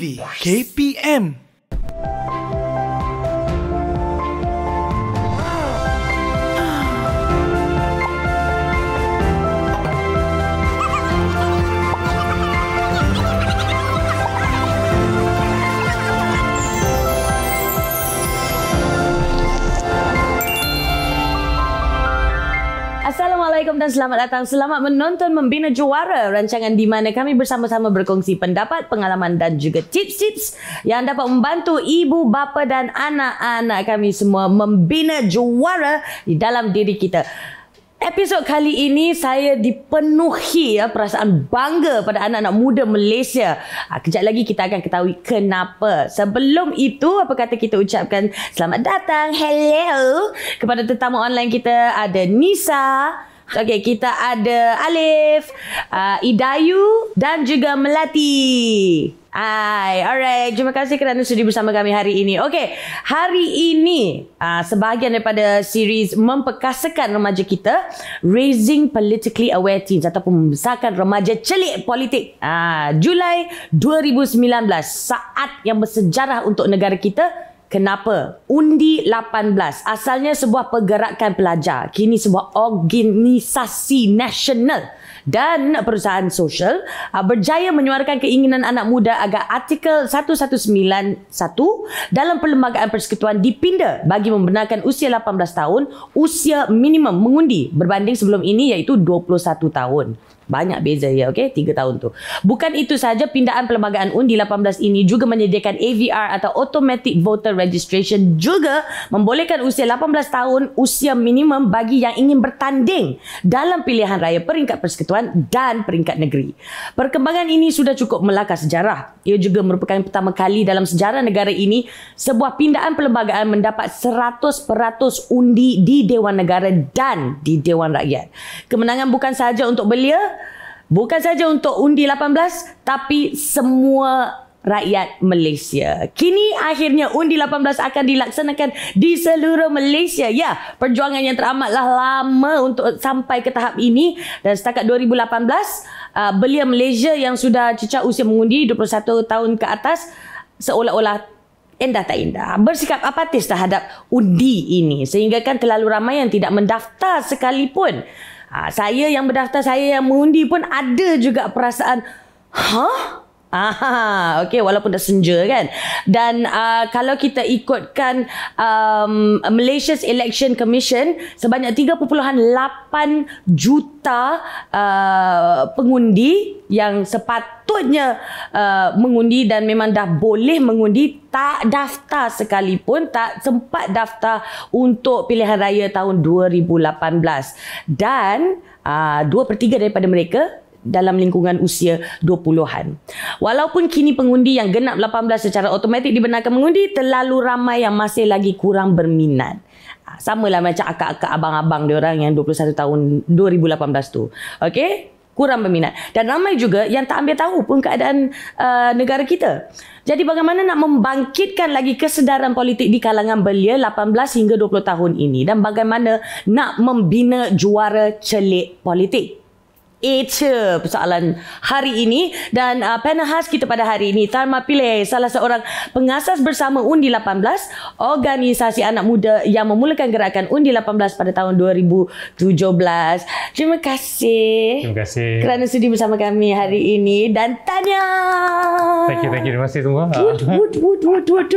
KPM. Assalamualaikum dan selamat datang. Selamat menonton Membina Juara, rancangan di mana kami bersama-sama berkongsi pendapat, pengalaman dan juga tips-tips yang dapat membantu ibu bapa dan anak-anak kami semua membina juara di dalam diri kita. Episod kali ini saya dipenuhi ya perasaan bangga pada anak-anak muda Malaysia. Ha, kejap lagi kita akan ketahui kenapa. Sebelum itu apa kata kita ucapkan selamat datang hello kepada tetamu online kita ada Nisa, Okay, kita ada Alif, uh, Idayu dan juga Melati. Hai, alright. Terima kasih kerana sudah bersama kami hari ini. Okay, hari ini uh, sebahagian daripada series memperkasakan remaja kita, Raising Politically Aware Teens ataupun membesarkan remaja celik politik. Uh, Julai 2019, saat yang bersejarah untuk negara kita, Kenapa? Undi 18 asalnya sebuah pergerakan pelajar, kini sebuah organisasi nasional dan perusahaan sosial ah, berjaya menyuarakan keinginan anak muda agar artikel 1191 dalam perlembagaan persekutuan dipindah bagi membenarkan usia 18 tahun usia minimum mengundi berbanding sebelum ini iaitu 21 tahun. Banyak beza ya, okey? Tiga tahun tu. Bukan itu saja, pindaan perlembagaan undi 18 ini juga menyediakan AVR atau Automatic Voter Registration juga membolehkan usia 18 tahun usia minimum bagi yang ingin bertanding dalam pilihan raya peringkat persekutuan dan peringkat negeri. Perkembangan ini sudah cukup melakar sejarah. Ia juga merupakan pertama kali dalam sejarah negara ini sebuah pindaan perlembagaan mendapat 100% undi di Dewan Negara dan di Dewan Rakyat. Kemenangan bukan sahaja untuk belia, Bukan saja untuk undi 18 tapi semua rakyat Malaysia. Kini akhirnya undi 18 akan dilaksanakan di seluruh Malaysia. Ya, perjuangan yang teramatlah lama untuk sampai ke tahap ini dan setakat 2018 uh, belia Malaysia yang sudah cecah usia mengundi 21 tahun ke atas seolah-olah indah tak indah. Bersikap apatis terhadap undi ini sehingga kan terlalu ramai yang tidak mendaftar sekalipun. Ha, saya yang berdaftar, saya yang mengundi pun ada juga perasaan, Hah? Ah, okay, walaupun dah senja kan. Dan uh, kalau kita ikutkan um, Malaysia's Election Commission, sebanyak 3.8 juta uh, pengundi yang sepatutnya uh, mengundi dan memang dah boleh mengundi tak daftar sekalipun, tak sempat daftar untuk pilihan raya tahun 2018. Dan uh, 2 per 3 daripada mereka dalam lingkungan usia 20-an. Walaupun kini pengundi yang genap 18 secara automatik dibenarkan mengundi, terlalu ramai yang masih lagi kurang berminat. Ah, Sama lah macam akak-akak abang-abang orang yang 21 tahun 2018 tu. Okay? Kurang berminat. Dan ramai juga yang tak ambil tahu pun keadaan uh, negara kita. Jadi bagaimana nak membangkitkan lagi kesedaran politik di kalangan belia 18 hingga 20 tahun ini. Dan bagaimana nak membina juara celik politik. Eca persoalan hari ini dan uh, panel khas kita pada hari ini Tarma Pilih salah seorang pengasas bersama Undi 18 organisasi anak muda yang memulakan gerakan Undi 18 pada tahun 2017. Terima kasih. Terima kasih. Kerana sudi bersama kami hari ini dan tanya. Thank you, thank you. Terima kasih semua. Wut, wut, wut, wut, wut.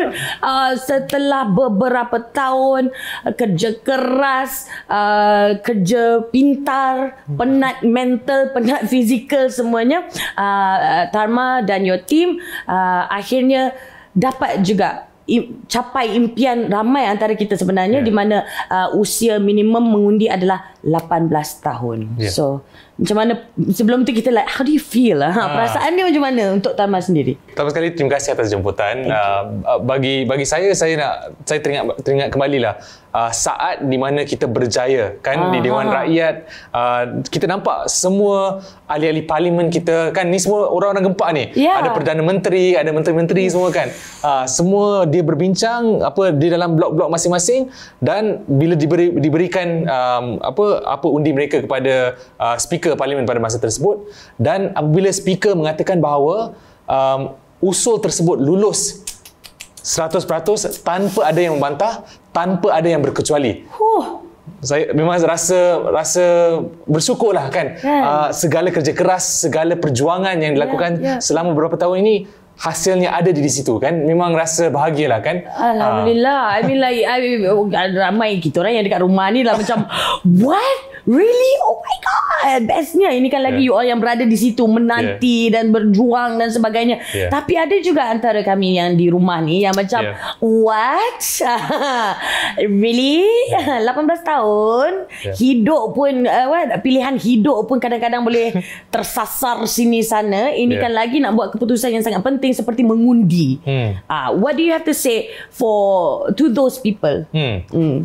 Uh, setelah beberapa tahun uh, kerja keras, uh, kerja pintar, penat mental mental, penat fizikal semuanya. Uh, Tarma dan your team uh, akhirnya dapat juga capai impian ramai antara kita sebenarnya yeah. di mana uh, usia minimum mengundi adalah 18 tahun. Yeah. So macam mana sebelum tu kita like how do you feel lah ha, ha. perasaan dia macam mana untuk Tama sendiri Tama sekali terima kasih atas jemputan uh, bagi bagi saya saya nak saya teringat teringat kembalilah uh, saat di mana kita berjaya kan ha, di Dewan Rakyat uh, kita nampak semua ahli-ahli parlimen kita kan ni semua orang-orang gempak ni yeah. ada perdana menteri ada menteri-menteri semua kan uh, semua dia berbincang apa di dalam blok-blok masing-masing dan bila diberi diberikan um, apa apa undi mereka kepada uh, speaker speaker parlimen pada masa tersebut dan apabila speaker mengatakan bahawa um, usul tersebut lulus 100% tanpa ada yang membantah, tanpa ada yang berkecuali. Huh. Saya memang rasa rasa bersyukurlah kan. Yeah. Kan? Uh, segala kerja keras, segala perjuangan yang ya, dilakukan yeah. Yeah. selama beberapa tahun ini hasilnya ada di situ kan memang rasa bahagialah kan alhamdulillah ha. i mean like I mean, oh, ramai kita orang yang dekat rumah ni lah macam what really oh my god bestnya ini kan lagi yeah. you all yang berada di situ menanti yeah. dan berjuang dan sebagainya yeah. tapi ada juga antara kami yang di rumah ni yang macam yeah. what really yeah. 18 tahun yeah. hidup pun uh, what pilihan hidup pun kadang-kadang boleh tersasar sini sana ini yeah. kan lagi nak buat keputusan yang sangat penting yang seperti mengundi. Hmm. Uh, what do you have to say for to those people? Hmm. Hmm.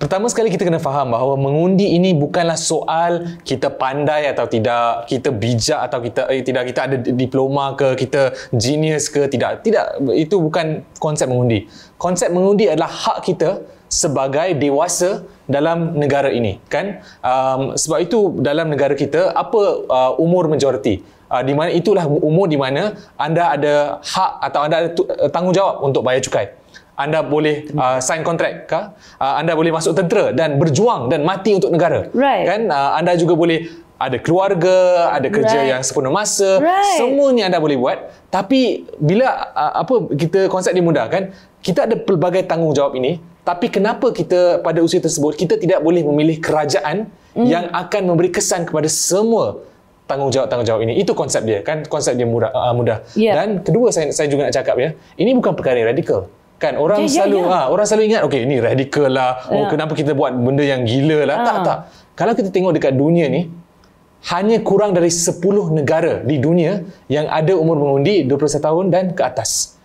Pertama sekali kita kena faham bahawa mengundi ini bukanlah soal kita pandai atau tidak, kita bijak atau kita eh, tidak kita ada diploma ke, kita genius ke tidak. Tidak itu bukan konsep mengundi. Konsep mengundi adalah hak kita sebagai dewasa dalam negara ini kan um, sebab itu dalam negara kita apa uh, umur majoriti uh, di mana itulah umur di mana anda ada hak atau anda ada uh, tanggungjawab untuk bayar cukai anda boleh uh, sign kontrak, ke uh, anda boleh masuk tentera dan berjuang dan mati untuk negara right. kan uh, anda juga boleh ada keluarga ada kerja right. yang sepenuh masa right. ni anda boleh buat tapi bila uh, apa kita konsep dimudahkan kita ada pelbagai tanggungjawab ini tapi kenapa kita pada usia tersebut kita tidak boleh memilih kerajaan mm. yang akan memberi kesan kepada semua tanggungjawab-tanggungjawab ini? Itu konsep dia kan konsep dia mudah uh, mudah. Yeah. Dan kedua saya saya juga nak cakap ya. Ini bukan perkara radikal kan orang yeah, ya, selalu yeah, yeah. Ha, orang selalu ingat okay, ini radikal lah. Yeah. Oh ya. kenapa kita buat benda yang gila lah? Ha. Tak ah. tak. Kalau kita tengok dekat dunia ni hanya kurang dari 10 negara di dunia yang ada umur mengundi 21 tahun dan ke atas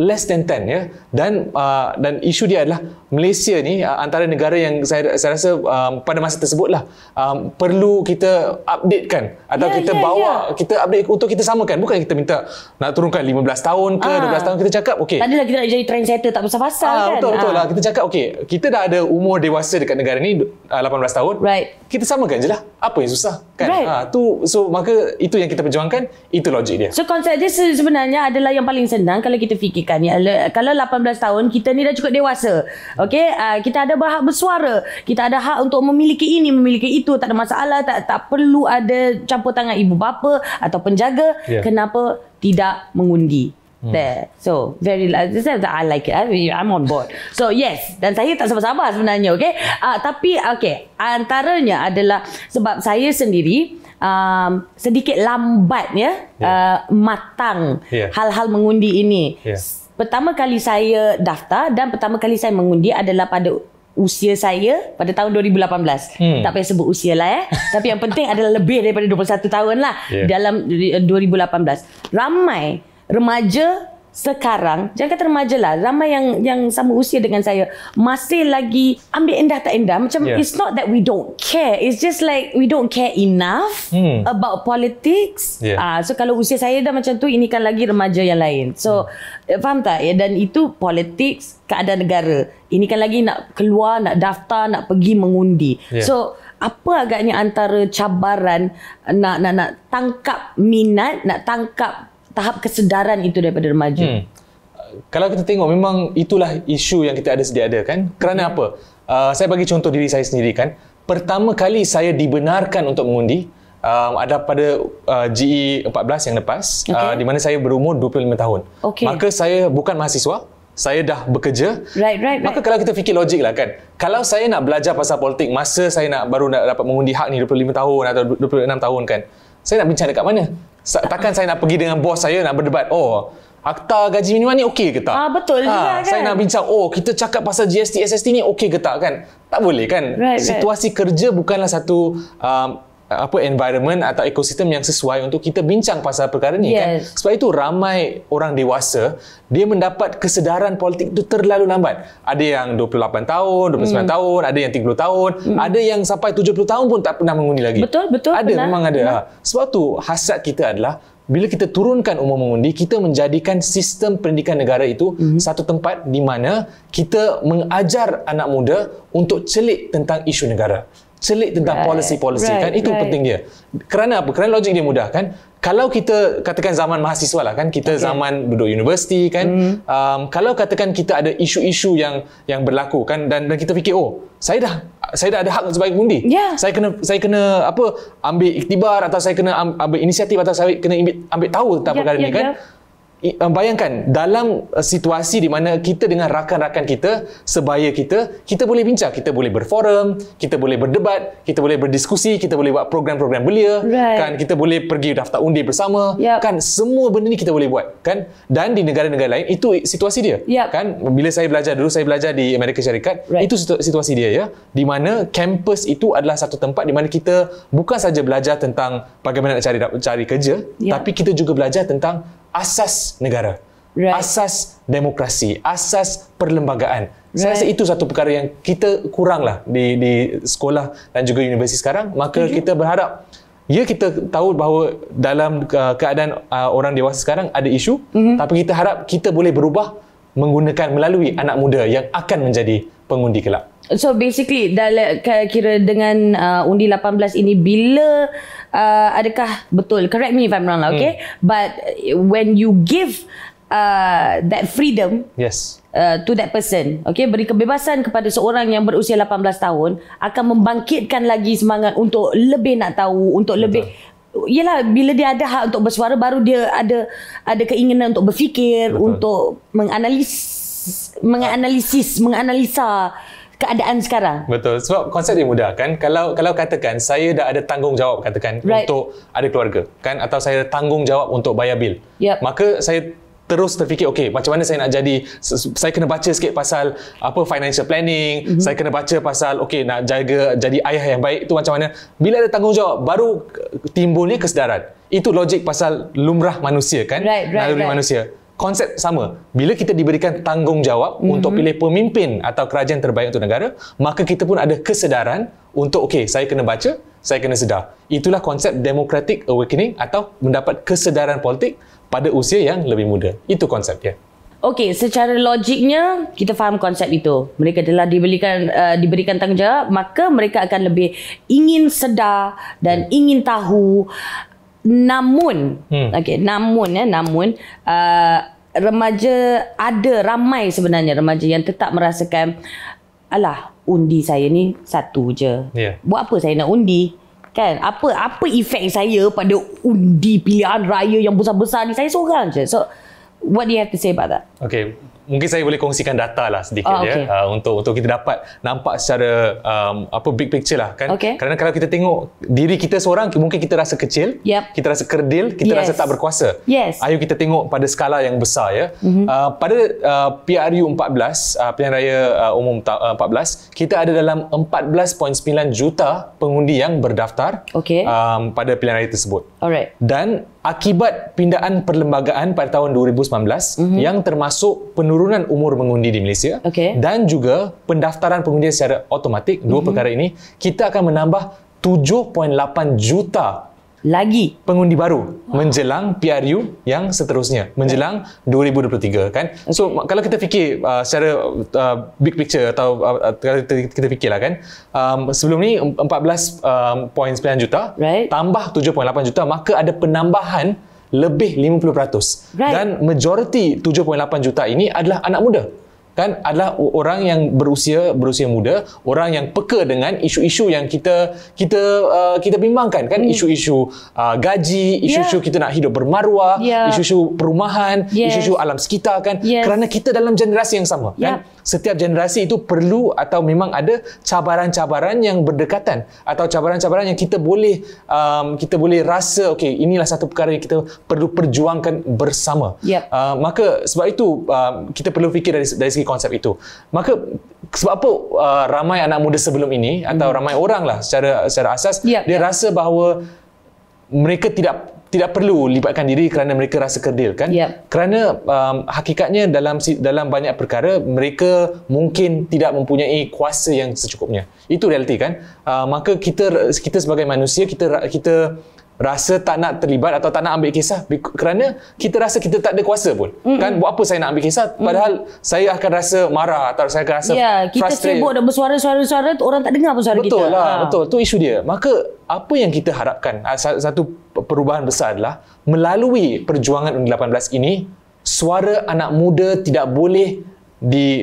less than 10 ya dan uh, dan isu dia adalah Malaysia ni antara negara yang saya, saya rasa um, pada masa tersebutlah um, perlu kita update kan atau yeah, kita yeah, bawa yeah. kita update untuk kita samakan bukan kita minta nak turunkan 15 tahun ke ha. Ah. 12 tahun kita cakap okey tadi lah kita nak jadi trendsetter tak pasal-pasal ha, kan betul betul ha. lah kita cakap okey kita dah ada umur dewasa dekat negara ni 18 tahun right kita samakan je lah apa yang susah kan right. ha, tu so maka itu yang kita perjuangkan itu logik dia so konsep dia sebenarnya adalah yang paling senang kalau kita fikirkan ya, kalau 18 tahun kita ni dah cukup dewasa Okey, uh, kita ada hak bersuara. Kita ada hak untuk memiliki ini, memiliki itu. Tak ada masalah, tak tak perlu ada campur tangan ibu bapa atau penjaga. Yeah. Kenapa tidak mengundi? Hmm. There. So, very I like it. I, I'm on board. So, yes. Dan saya tak sabar-sabar sebenarnya, okay? Uh, ah, tapi, okay. Antaranya adalah sebab saya sendiri um, sedikit lambat, ya. Yeah. Ya. Uh, matang yeah. hal-hal mengundi ini. Yeah pertama kali saya daftar dan pertama kali saya mengundi adalah pada usia saya pada tahun 2018. Hmm. Tak payah sebut usia lah ya. Tapi yang penting adalah lebih daripada 21 tahun lah yeah. dalam 2018. Eh, Ramai remaja sekarang jangan kata remaja lah ramai yang yang sama usia dengan saya masih lagi ambil indah tak indah macam yeah. it's not that we don't care it's just like we don't care enough hmm. about politics yeah. uh, so kalau usia saya dah macam tu ini kan lagi remaja yang lain so hmm. Eh, faham tak ya dan itu politics keadaan negara ini kan lagi nak keluar nak daftar nak pergi mengundi yeah. so apa agaknya antara cabaran nak nak nak tangkap minat nak tangkap tahap kesedaran itu daripada remaja. Hmm. Kalau kita tengok memang itulah isu yang kita ada sedia ada kan. Kerana hmm. apa? Uh, saya bagi contoh diri saya sendiri kan. Pertama kali saya dibenarkan untuk mengundi Um, ada pada uh, GE 14 yang lepas okay. uh, di mana saya berumur 25 tahun. Okay. Maka saya bukan mahasiswa, saya dah bekerja. Right, right, Maka kalau kita fikir logik lah kan. Kalau saya nak belajar pasal politik masa saya nak baru nak dapat mengundi hak ni 25 tahun atau 26 tahun kan saya nak bincang dekat mana? Takkan saya nak pergi dengan bos saya nak berdebat. Oh, akta gaji minimum ni okey ke tak? Ah, betul ha, juga kan. Saya nak bincang, oh, kita cakap pasal GST SST ni okey ke tak kan? Tak boleh kan? Right, Situasi right. kerja bukanlah satu um, apa environment atau ekosistem yang sesuai untuk kita bincang pasal perkara ni kan? yes. kan sebab itu ramai orang dewasa dia mendapat kesedaran politik itu terlalu lambat ada yang 28 tahun 29 mm. tahun ada yang 30 tahun mm. ada yang sampai 70 tahun pun tak pernah mengundi lagi betul betul ada pernah. memang ada ha. sebab tu hasrat kita adalah bila kita turunkan umur mengundi kita menjadikan sistem pendidikan negara itu mm. satu tempat di mana kita mengajar anak muda untuk celik tentang isu negara celik tentang right. policy-policy kan? right. kan itu right. penting dia kerana apa kerana logik dia mudah kan kalau kita katakan zaman mahasiswa lah kan kita okay. zaman duduk universiti kan mm. um, kalau katakan kita ada isu-isu yang yang berlaku kan dan dan kita fikir oh saya dah saya dah ada hak sebagai pengundi yeah. saya kena saya kena apa ambil iktibar atau saya kena ambil inisiatif atau saya kena ambil, tahu tentang yeah, perkara yeah, ni yeah, kan ya. Uh, bayangkan dalam uh, situasi di mana kita dengan rakan-rakan kita, sebaya kita, kita boleh bincang, kita boleh berforum, kita boleh berdebat, kita boleh berdiskusi, kita boleh buat program-program belia, right. kan kita boleh pergi daftar undi bersama, yep. kan semua benda ni kita boleh buat, kan? Dan di negara-negara lain itu situasi dia, yep. kan? Bila saya belajar dulu saya belajar di Amerika Syarikat, right. itu situasi dia ya, di mana kampus itu adalah satu tempat di mana kita bukan saja belajar tentang bagaimana nak cari cari kerja, yep. tapi kita juga belajar tentang asas negara. Right. Asas demokrasi, asas perlembagaan. Right. Saya rasa itu satu perkara yang kita kuranglah di di sekolah dan juga universiti sekarang. Maka uh kita berharap ya kita tahu bahawa dalam keadaan uh, orang dewasa sekarang ada isu, uh-huh. tapi kita harap kita boleh berubah menggunakan melalui anak muda yang akan menjadi pengundi kelak. So basically dalam kira dengan uh, undi 18 ini bila uh, adakah betul correct me if i'm wrong lah okay hmm. but when you give uh, that freedom yes uh, to that person okay beri kebebasan kepada seorang yang berusia 18 tahun akan membangkitkan lagi semangat untuk lebih nak tahu untuk betul. lebih ialah bila dia ada hak untuk bersuara baru dia ada ada keinginan untuk berfikir Betul. untuk menganalisis menganalisis, menganalisa keadaan sekarang. Betul. Sebab konsep dia mudah kan. Kalau kalau katakan saya dah ada tanggungjawab katakan right. untuk ada keluarga kan atau saya ada tanggungjawab untuk bayar bil. Yep. Maka saya terus terfikir okey macam mana saya nak jadi saya kena baca sikit pasal apa financial planning mm-hmm. saya kena baca pasal okey nak jaga jadi ayah yang baik Itu macam mana bila ada tanggungjawab baru timbul ni kesedaran itu logik pasal lumrah manusia kan right, right, right. manusia konsep sama. Bila kita diberikan tanggungjawab mm-hmm. untuk pilih pemimpin atau kerajaan terbaik untuk negara, maka kita pun ada kesedaran untuk okey, saya kena baca, saya kena sedar. Itulah konsep democratic awakening atau mendapat kesedaran politik pada usia yang lebih muda. Itu konsep dia. Okey, secara logiknya kita faham konsep itu. Mereka telah diberikan uh, eh, diberikan tanggungjawab, maka mereka akan lebih ingin sedar dan hmm. ingin tahu namun hmm. okey namun ya namun uh, remaja ada ramai sebenarnya remaja yang tetap merasakan alah undi saya ni satu je yeah. buat apa saya nak undi kan apa apa efek saya pada undi pilihan raya yang besar-besar ni saya seorang je so what do you have to say about that okey mungkin saya boleh kongsikan data lah sedikit oh, ah, okay. ya uh, untuk untuk kita dapat nampak secara um, apa big picture lah kan okay. kerana kalau kita tengok diri kita seorang mungkin kita rasa kecil yep. kita rasa kerdil kita yes. rasa tak berkuasa yes. ayo kita tengok pada skala yang besar ya mm-hmm. uh, pada uh, PRU 14 uh, pilihan raya uh, umum uh, 14 kita ada dalam 14.9 juta pengundi yang berdaftar okay. um, pada pilihan raya tersebut alright dan akibat pindaan perlembagaan pada tahun 2019 mm-hmm. yang termasuk penurunan umur mengundi di Malaysia okay. dan juga pendaftaran pengundian secara automatik mm-hmm. dua mhm. perkara ini kita akan menambah 7.8 juta lagi pengundi baru menjelang PRU yang seterusnya menjelang 2023 kan so kalau kita fikir uh, secara uh, big picture atau uh, uh kalau kita, kita fikirlah kan um, sebelum ni 14.9 uh, um, juta right. tambah 7.8 juta maka ada penambahan lebih 50% right. dan majoriti 7.8 juta ini adalah anak muda kan adalah orang yang berusia berusia muda, orang yang peka dengan isu-isu yang kita kita uh, kita bimbangkan kan hmm. isu-isu uh, gaji, isu-isu yeah. kita nak hidup bermaruah, yeah. isu-isu perumahan, yes. isu-isu alam sekitar kan yes. kerana kita dalam generasi yang sama yep. kan. Setiap generasi itu perlu atau memang ada cabaran-cabaran yang berdekatan atau cabaran-cabaran yang kita boleh um, kita boleh rasa okey inilah satu perkara yang kita perlu perjuangkan bersama. Yep. Uh, maka sebab itu uh, kita perlu fikir dari dari segi konsep itu. Maka sebab apa uh, ramai anak muda sebelum ini hmm. atau ramai orang lah secara secara asas yep, ya, dia ya. rasa bahawa mereka tidak tidak perlu libatkan diri kerana mereka rasa kerdil kan? Yep. Ya. Kerana um, hakikatnya dalam dalam banyak perkara mereka mungkin tidak mempunyai kuasa yang secukupnya. Itu realiti kan? Uh, maka kita kita sebagai manusia kita kita rasa tak nak terlibat atau tak nak ambil kisah kerana kita rasa kita tak ada kuasa pun mm-hmm. kan buat apa saya nak ambil kisah padahal mm saya akan rasa marah atau saya akan rasa yeah, kita sibuk dan bersuara-suara-suara tu orang tak dengar pun suara betul kita betul lah ha. betul tu isu dia maka apa yang kita harapkan ah, satu perubahan besar adalah melalui perjuangan UN18 ini suara anak muda tidak boleh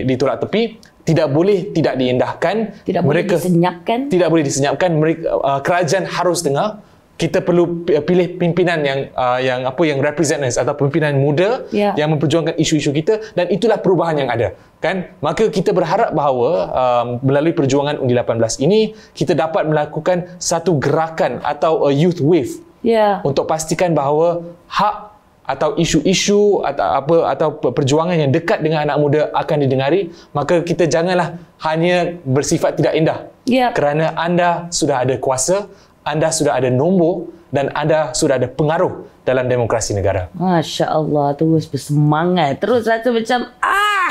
ditolak tepi tidak boleh tidak diindahkan tidak mereka, boleh disenyapkan tidak boleh disenyapkan mereka, uh, kerajaan harus dengar kita perlu pilih pimpinan yang uh, yang apa yang represent us atau pimpinan muda yeah. yang memperjuangkan isu-isu kita dan itulah perubahan yang ada kan maka kita berharap bahawa um, melalui perjuangan undi 18 ini kita dapat melakukan satu gerakan atau a youth wave yeah. untuk pastikan bahawa hak atau isu-isu atau apa atau perjuangan yang dekat dengan anak muda akan didengari maka kita janganlah hanya bersifat tidak indah yeah. kerana anda sudah ada kuasa anda sudah ada nombor dan anda sudah ada pengaruh dalam demokrasi negara. Masya Allah, terus bersemangat. Terus rasa macam, ah!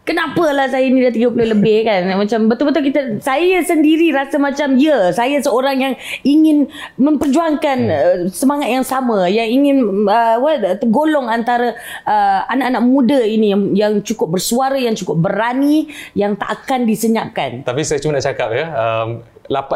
Kenapalah saya ni dah 30 lebih kan? Macam betul-betul kita, saya sendiri rasa macam, ya, saya seorang yang ingin memperjuangkan hmm. Eh, semangat yang sama, yang ingin uh, what, tergolong antara uh, anak-anak muda ini yang, yang cukup bersuara, yang cukup berani, yang tak akan disenyapkan. Tapi saya cuma nak cakap ya, um,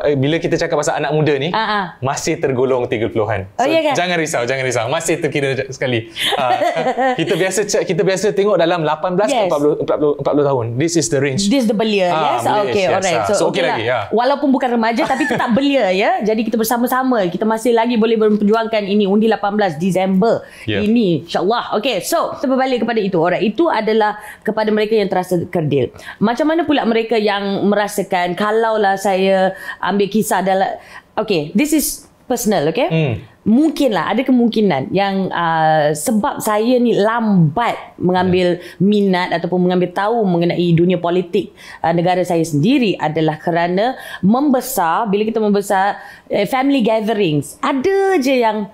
Eh, bila kita cakap pasal anak muda ni uh-huh. masih tergolong 30-an. So oh, iya kan? jangan risau, jangan risau. Masih terkira sekali. uh, kita biasa kita biasa tengok dalam 18 yes. ke 40, 40 40 tahun. This is the range. This is the belia. Uh, yes. belia Okay, yes, alright. Uh. So, so okay lagi. Yeah. Ya. Walaupun bukan remaja tapi tetap belia ya. Jadi kita bersama-sama kita masih lagi boleh berjuangkan ini undi 18 Disember yeah. ini insyaallah. Okay, so kita berbalik kepada itu. Alright, itu adalah kepada mereka yang terasa kerdil. Macam mana pula mereka yang merasakan kalaulah saya ambil kisah dalam okay this is personal okay hmm. mungkin ada kemungkinan yang uh, sebab saya ni lambat mengambil yeah. minat ataupun mengambil tahu mengenai dunia politik uh, negara saya sendiri adalah kerana membesar bila kita membesar uh, family gatherings ada je yang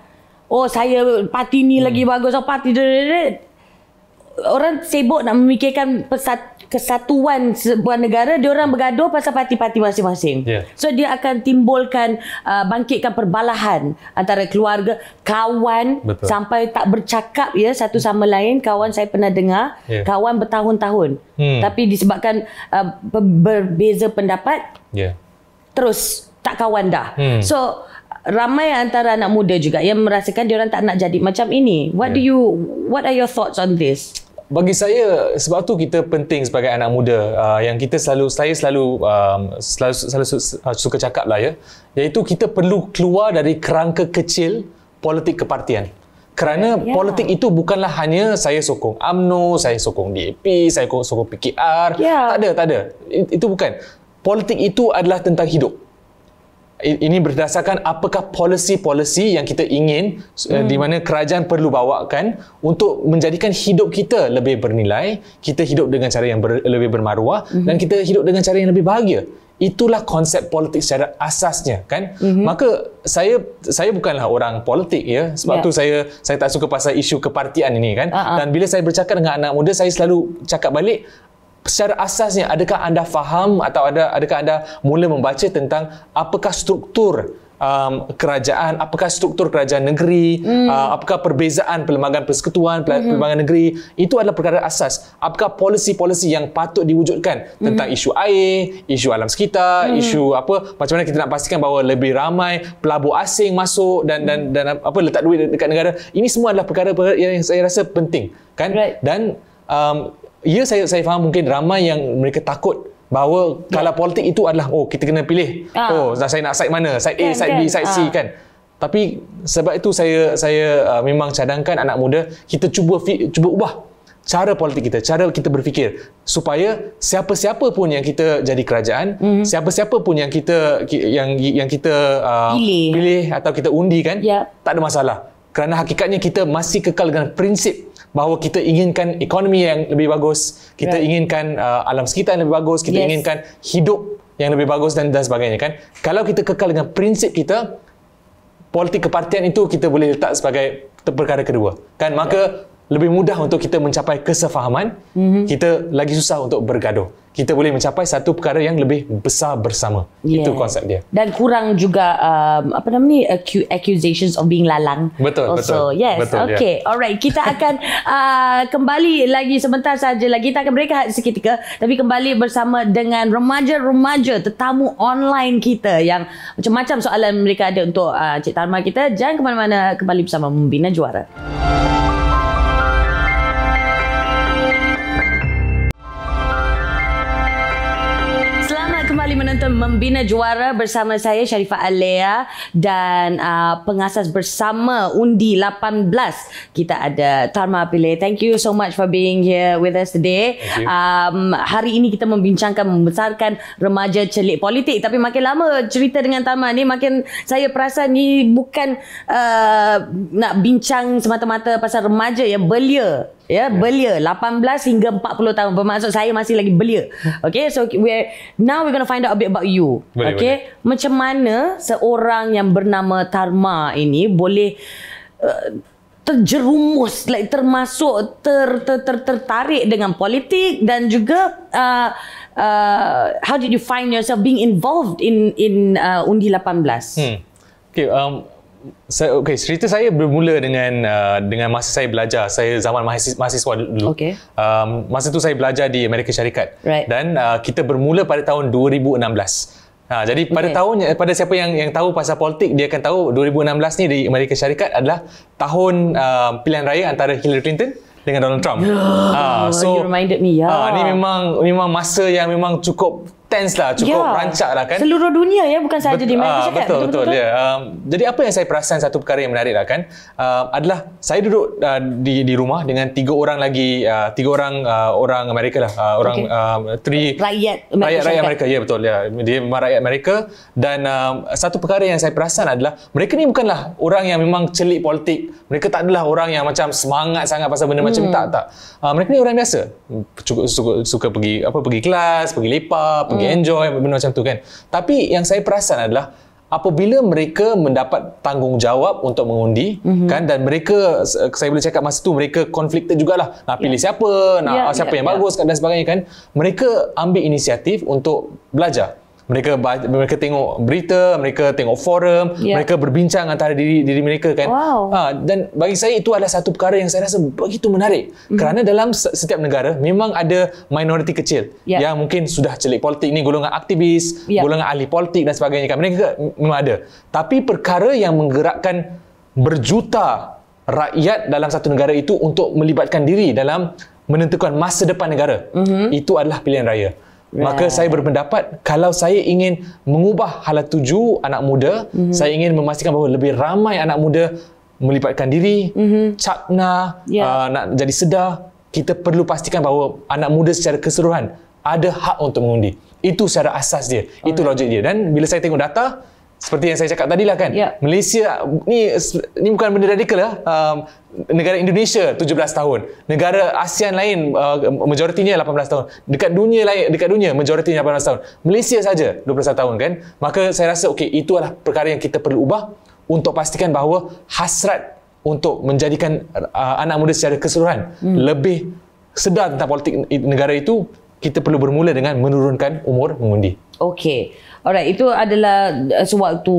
Oh saya parti ni hmm. lagi bagus apa oh, parti orang sibuk nak memikirkan pesat, kesatuan sebuah negara dia orang bergaduh pasal parti-parti masing-masing. Yeah. So dia akan timbulkan uh, bangkitkan perbalahan antara keluarga, kawan Betul. sampai tak bercakap ya satu sama lain. Kawan saya pernah dengar yeah. kawan bertahun-tahun hmm. tapi disebabkan uh, berbeza pendapat yeah. terus tak kawan dah. Hmm. So ramai antara anak muda juga yang merasakan dia orang tak nak jadi macam ini. What yeah. do ya. you what are your thoughts on this? Bagi saya sebab tu kita penting sebagai anak muda uh, yang kita selalu saya selalu um, selalu, selalu su, uh, suka cakap lah ya iaitu kita perlu keluar dari kerangka kecil politik kepartian. Kerana yeah. politik itu bukanlah hanya saya sokong AMNO, saya sokong DAP, saya sokong PKR. Yeah. Tak ada, tak ada. Itu bukan. Politik itu adalah tentang hidup ini berdasarkan apakah polisi-polisi yang kita ingin eh, hmm. di mana kerajaan perlu bawakan untuk menjadikan hidup kita lebih bernilai, kita hidup dengan cara yang ber, lebih bermaruah hmm. dan kita hidup dengan cara yang lebih bahagia. Itulah konsep politik secara asasnya kan? Mm-hmm. Maka saya saya bukanlah orang politik ya. Sebab yeah. tu saya saya tak suka pasal isu kepartian ini kan. Uh-uh. Dan bila saya bercakap dengan anak muda saya selalu cakap balik secara asasnya adakah anda faham atau ada adakah anda mula membaca tentang apakah struktur um, kerajaan apakah struktur kerajaan negeri hmm. uh, apakah perbezaan perlembagaan persekutuan perlembagaan mm-hmm. negeri itu adalah perkara asas apakah polisi-polisi yang patut diwujudkan tentang mm-hmm. isu air isu alam sekitar mm-hmm. isu apa macam mana kita nak pastikan bahawa lebih ramai pelabur asing masuk dan dan hmm. dan apa letak duit dekat negara ini semua adalah perkara-perkara yang saya rasa penting kan right. dan um, ya saya saya faham mungkin ramai yang mereka takut bahawa kalau politik itu adalah oh kita kena pilih ha. oh dah saya nak side mana side kan, A side kan. B side ha. C ah. kan tapi sebab itu saya saya uh, memang cadangkan anak muda kita cuba fi, cuba ubah cara politik kita cara kita berfikir supaya siapa-siapa pun yang kita jadi kerajaan mm siapa-siapa pun yang kita yang yang kita uh, pilih. pilih atau kita undi kan yep. Ya. tak ada masalah kerana hakikatnya kita masih kekal dengan prinsip bahawa kita inginkan ekonomi yang lebih bagus, kita right. inginkan uh, alam sekitar yang lebih bagus, kita yes. inginkan hidup yang lebih bagus dan dan sebagainya kan. Kalau kita kekal dengan prinsip kita, politik kepartian itu kita boleh letak sebagai perkara kedua. Kan maka right. lebih mudah untuk kita mencapai kesefahaman, mm-hmm. kita lagi susah untuk bergaduh kita boleh mencapai satu perkara yang lebih besar bersama. Yeah. Itu konsep dia. Dan kurang juga um, apa nama ni accusations of being lalang. Betul, also. betul. Yes. Betul, ya. okay. Yeah. Alright, kita akan uh, kembali lagi sebentar saja lagi. Kita akan break seketika tapi kembali bersama dengan remaja-remaja tetamu online kita yang macam-macam soalan mereka ada untuk uh, Cik Tarma kita. Jangan ke mana-mana kembali bersama membina juara. pembina juara bersama saya Sharifah Alea dan uh, pengasas bersama Undi 18 kita ada Tarma Pile. Thank you so much for being here with us today. Um, hari ini kita membincangkan membesarkan remaja celik politik tapi makin lama cerita dengan Tarma ni makin saya perasan ni bukan uh, nak bincang semata-mata pasal remaja ya belia ya yeah. belia 18 hingga 40 tahun bermaksud saya masih lagi belia hmm. okay so we now we're gonna find out a bit about you boleh, okay boleh. macam mana seorang yang bernama Tarma ini boleh uh, terjerumus like termasuk ter, ter, ter tertarik dengan politik dan juga uh, uh, how did you find yourself being involved in in uh, undi 18 hmm. okay um saya okey cerita saya bermula dengan uh, dengan masa saya belajar saya zaman mahasis, mahasiswa dulu. Okay. Um masa tu saya belajar di Amerika Syarikat. Right. Dan uh, kita bermula pada tahun 2016. Ha, jadi pada okay. tahun pada siapa yang yang tahu pasal politik dia akan tahu 2016 ni di Amerika Syarikat adalah tahun uh, pilihan raya antara Hillary Clinton dengan Donald Trump. Ah uh, so you reminded me ya. Yeah. Ah uh, memang memang masa yang memang cukup tense lah cukup yeah. rancak lah kan seluruh dunia ya bukan sahaja di Malaysia uh, betul ah, betul, betul. Yeah. Um, jadi apa yang saya perasan satu perkara yang menarik lah kan um, adalah saya duduk uh, di di rumah dengan tiga orang lagi uh, tiga orang uh, orang Amerika lah uh, orang okay. uh, um, three rakyat Amerika rakyat, rakyat Amerika ya yeah, betul ya yeah. dia rakyat Amerika dan um, satu perkara yang saya perasan adalah mereka ni bukanlah orang yang memang celik politik mereka tak adalah orang yang macam semangat sangat pasal benda hmm. macam tak tak uh, mereka ni orang biasa cukup suka, suka pergi apa pergi kelas pergi lepak pergi oh. enjoy benda macam tu kan tapi yang saya perasan adalah apabila mereka mendapat tanggungjawab untuk mengundi mm-hmm. kan dan mereka saya boleh cakap masa tu mereka conflicted jugalah nak pilih yeah. siapa nak yeah, siapa yeah, yang yeah. bagus kan, dan sebagainya kan mereka ambil inisiatif untuk belajar mereka mereka tengok berita, mereka tengok forum, yeah. mereka berbincang antara diri diri mereka kan. Wow. Ha, dan bagi saya itu adalah satu perkara yang saya rasa begitu menarik. Mm. Kerana dalam setiap negara memang ada minoriti kecil yeah. yang mungkin sudah celik politik ni golongan aktivis, yeah. golongan ahli politik dan sebagainya kan. Mereka memang ada. Tapi perkara yang menggerakkan berjuta rakyat dalam satu negara itu untuk melibatkan diri dalam menentukan masa depan negara. Mm-hmm. Itu adalah pilihan raya. Maka saya berpendapat kalau saya ingin mengubah hala tuju anak muda, mm-hmm. saya ingin memastikan bahawa lebih ramai anak muda melibatkan diri, mm-hmm. cakna, yeah. uh, nak jadi sedar, kita perlu pastikan bahawa anak muda secara keseluruhan ada hak untuk mengundi. Itu secara asas dia. Itu Alright. logik dia. Dan bila saya tengok data, seperti yang saya cakap tadi lah kan. Ya. Malaysia ni ni bukan benda radikal lah. Um, negara Indonesia 17 tahun. Negara ASEAN lain uh, majoritinya 18 tahun. Dekat dunia lain dekat dunia majoritinya 18 tahun. Malaysia saja 21 tahun kan. Maka saya rasa okey itu adalah perkara yang kita perlu ubah untuk pastikan bahawa hasrat untuk menjadikan uh, anak muda secara keseluruhan hmm. lebih sedar tentang politik negara itu kita perlu bermula dengan menurunkan umur mengundi. Okey. Alright, itu adalah uh, sewaktu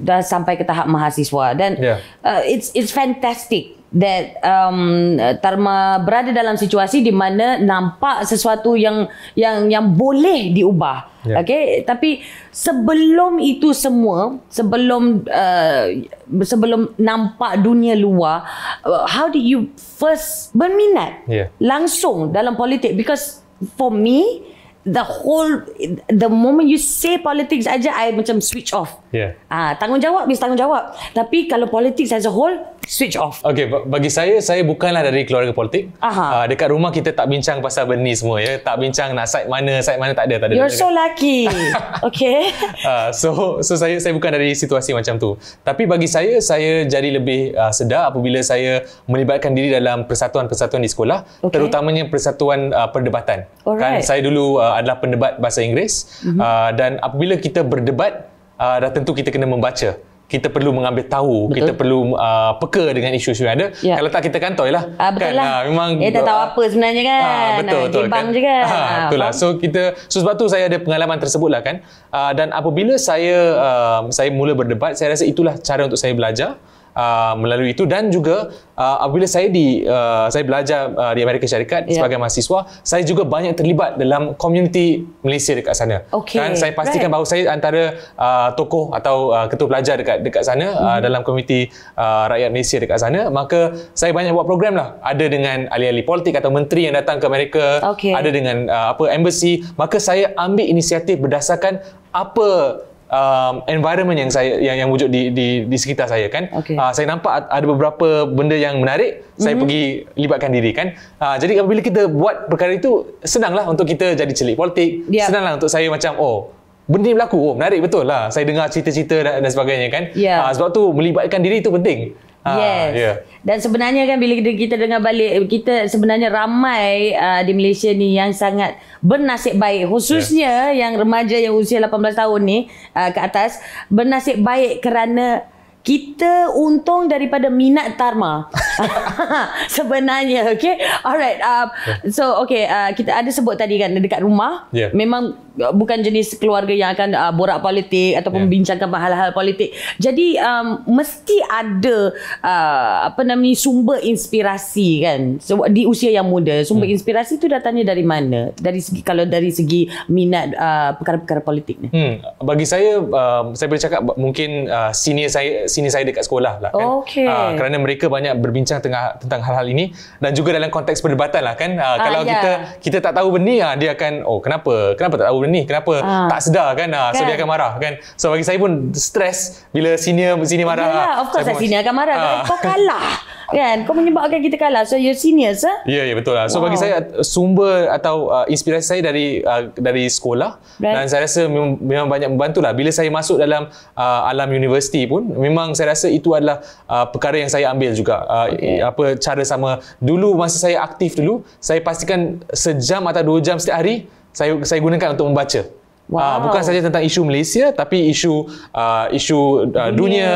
dah sampai ke tahap mahasiswa dan yeah. uh, it's it's fantastic that um Tarma berada dalam situasi di mana nampak sesuatu yang yang yang boleh diubah. Yeah. Okay, tapi sebelum itu semua, sebelum uh, sebelum nampak dunia luar, uh, how did you first berminat yeah. langsung dalam politik because for me the whole the moment you say politics aja I macam switch off. Yeah. Ah, tanggungjawab mesti tanggungjawab. Tapi kalau politics as a whole, switch off. Okay, bagi saya, saya bukanlah dari keluarga politik. Uh, dekat rumah kita tak bincang pasal benda ni semua ya. Tak bincang nak side mana, side mana tak ada. Tak ada You're so lucky. okay. Uh, so, so saya saya bukan dari situasi macam tu. Tapi bagi saya, saya jadi lebih uh, sedar apabila saya melibatkan diri dalam persatuan-persatuan di sekolah. Okay. Terutamanya persatuan uh, perdebatan. Kan Alright. Kan saya dulu uh, adalah pendebat bahasa Inggeris. Mm-hmm. Uh, dan apabila kita berdebat, uh, dah tentu kita kena membaca kita perlu mengambil tahu, betul. kita perlu uh, peka dengan isu-isu yang ada. Ya. Kalau tak kita kantoi lah. Ah, betul kan? lah. Ah, memang eh, tak tahu ah, apa sebenarnya kan. Ah, betul, ah, betul. Kan? Je kan? Ah, ah betul lah. So, kita, so sebab tu saya ada pengalaman tersebut lah kan. Uh, dan apabila saya uh, saya mula berdebat, saya rasa itulah cara untuk saya belajar uh, melalui itu dan juga uh, apabila saya di uh, saya belajar uh, di Amerika Syarikat yeah. sebagai mahasiswa saya juga banyak terlibat dalam komuniti Malaysia dekat sana okay. dan saya pastikan right. bahawa saya antara uh, tokoh atau uh, ketua pelajar dekat dekat sana mm. uh, mhm. dalam komuniti uh, rakyat Malaysia dekat sana maka saya banyak buat program lah ada dengan ahli-ahli politik atau menteri yang datang ke Amerika okay. ada dengan uh, apa embassy maka saya ambil inisiatif berdasarkan apa um, environment yang saya yang, yang wujud di, di di sekitar saya kan. Okay. Uh, ah, saya nampak ada beberapa benda yang menarik, mm-hmm. saya mhm. pergi libatkan diri kan. Uh, jadi apabila kita buat perkara itu senanglah untuk kita jadi celik politik. Yep. Ya. Senanglah untuk saya macam oh benda ni berlaku. Oh menarik betul lah. Saya dengar cerita-cerita dan, dan sebagainya kan. Yeah. Ya. Uh, sebab tu melibatkan diri itu penting. Ah, yes. Yeah. Dan sebenarnya kan bila kita dengar balik kita sebenarnya ramai uh, di Malaysia ni yang sangat bernasib baik khususnya yeah. yang remaja yang usia 18 tahun ni uh, ke atas bernasib baik kerana kita untung daripada minat Tarma sebenarnya okay alright uh, so okay uh, kita ada sebut tadi kan dekat rumah yeah. memang uh, bukan jenis keluarga yang akan uh, borak politik ataupun yeah. bincangkan hal-hal politik jadi um, mesti ada uh, apa namanya sumber inspirasi kan so, di usia yang muda sumber hmm. inspirasi tu datangnya dari mana dari segi kalau dari segi minat uh, perkara-perkara politik ni hmm. bagi saya uh, saya boleh cakap mungkin uh, senior saya sini saya dekat sekolah lah kan. Okay. Ha, kerana mereka banyak berbincang tengah, tentang hal-hal ini dan juga dalam konteks perdebatan lah kan. Ha, kalau uh, ya. yeah. kita kita tak tahu benda ni ha, dia akan oh kenapa? Kenapa tak tahu benda ni? Kenapa uh, tak sedar kan? Ha, so kan? dia akan marah kan. So bagi saya pun stres bila senior sini marah. Yeah, of course lah, saya senior akan marah. Ha. Kau kalah. kan kau menyebabkan kita kalah so you senior sir ya yeah, ya yeah, betul lah so wow. bagi saya sumber atau uh, inspirasi saya dari uh, dari sekolah right. dan saya rasa memang, memang banyak membantulah bila saya masuk dalam uh, alam universiti pun memang memang saya rasa itu adalah uh, perkara yang saya ambil juga. Uh, okay. Apa cara sama dulu masa saya aktif dulu, saya pastikan sejam atau dua jam setiap hari saya saya gunakan untuk membaca. Ah, wow. Uh, bukan saja tentang isu Malaysia tapi isu uh, isu uh, dunia,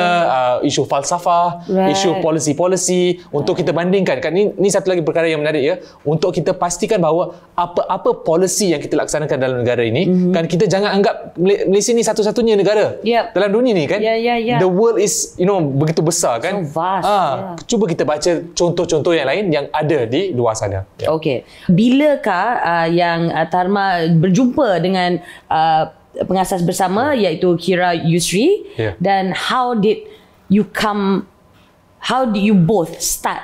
yeah. uh, isu falsafah, right. isu polisi-polisi untuk right. kita bandingkan. Kan ini, satu lagi perkara yang menarik ya. Untuk kita pastikan bahawa apa-apa polisi yang kita laksanakan dalam negara ini, mm-hmm. kan kita jangan anggap Malaysia ini satu-satunya negara yep. dalam dunia ni kan. Yeah, yeah, yeah. The world is you know begitu besar kan. So vast. Uh, yeah. Cuba kita baca contoh-contoh yang lain yang ada di luar sana. Yeah. Okey. Bilakah uh, yang uh, Tarma berjumpa dengan uh, Uh, pengasas bersama hmm. iaitu Kira Yusri yeah. dan how did you come how did you both start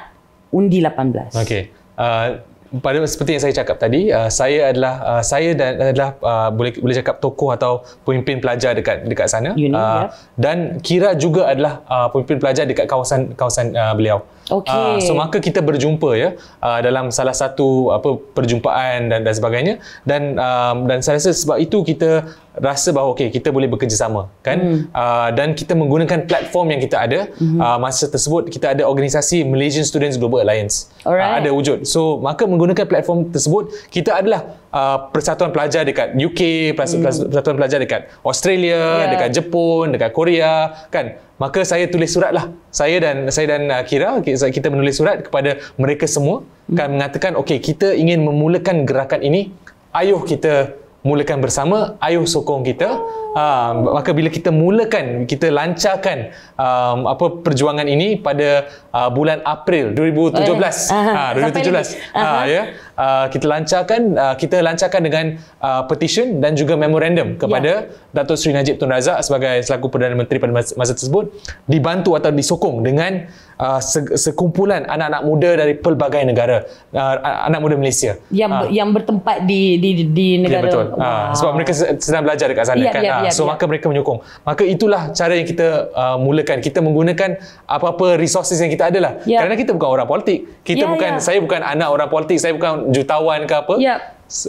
undi 18 okay uh, pada seperti yang saya cakap tadi, uh, saya adalah uh, saya dan adalah uh, boleh boleh cakap tokoh atau pemimpin pelajar dekat dekat sana. Uni, ya. uh, yeah. Dan Kira juga adalah uh, pemimpin pelajar dekat kawasan kawasan uh, beliau. Okay. Uh, so maka kita berjumpa ya uh, dalam salah satu apa perjumpaan dan dan sebagainya dan um, dan saya rasa sebab itu kita rasa bahawa okay kita boleh bekerjasama kan hmm. uh, dan kita menggunakan platform yang kita ada hmm. uh, masa tersebut kita ada organisasi Malaysian Students Global Alliance uh, ada wujud so maka menggunakan platform tersebut kita adalah uh, persatuan pelajar dekat UK hmm. persatuan hmm. pelajar dekat Australia yeah. dekat Jepun dekat Korea kan maka saya tulis surat lah saya dan saya dan uh, Kira kita menulis surat kepada mereka semua kan? hmm. kan mengatakan okay kita ingin memulakan gerakan ini ayuh kita mulakan bersama ayuh sokong kita uh, maka bila kita mulakan kita lancarkan um, apa perjuangan ini pada uh, bulan April 2017 uh, 2017 uh, ya uh, kita lancarkan uh, kita lancarkan dengan uh, petition dan juga memorandum kepada ya. Dato Sri Najib Tun Razak sebagai selaku Perdana Menteri pada masa tersebut dibantu atau disokong dengan Ah, sekumpulan anak-anak muda dari pelbagai negara uh, anak muda Malaysia yang uh. yang bertempat di di di ya, negara ya, betul. Wow. Uh, sebab mereka sedang belajar dekat sana ya, kan ya, uh, ya, so ya. maka mereka menyokong maka itulah cara yang kita uh, mulakan kita menggunakan apa-apa resources yang kita adalah ya. kerana kita bukan orang politik kita ya, bukan ya. saya bukan anak orang politik saya bukan jutawan ke apa ya.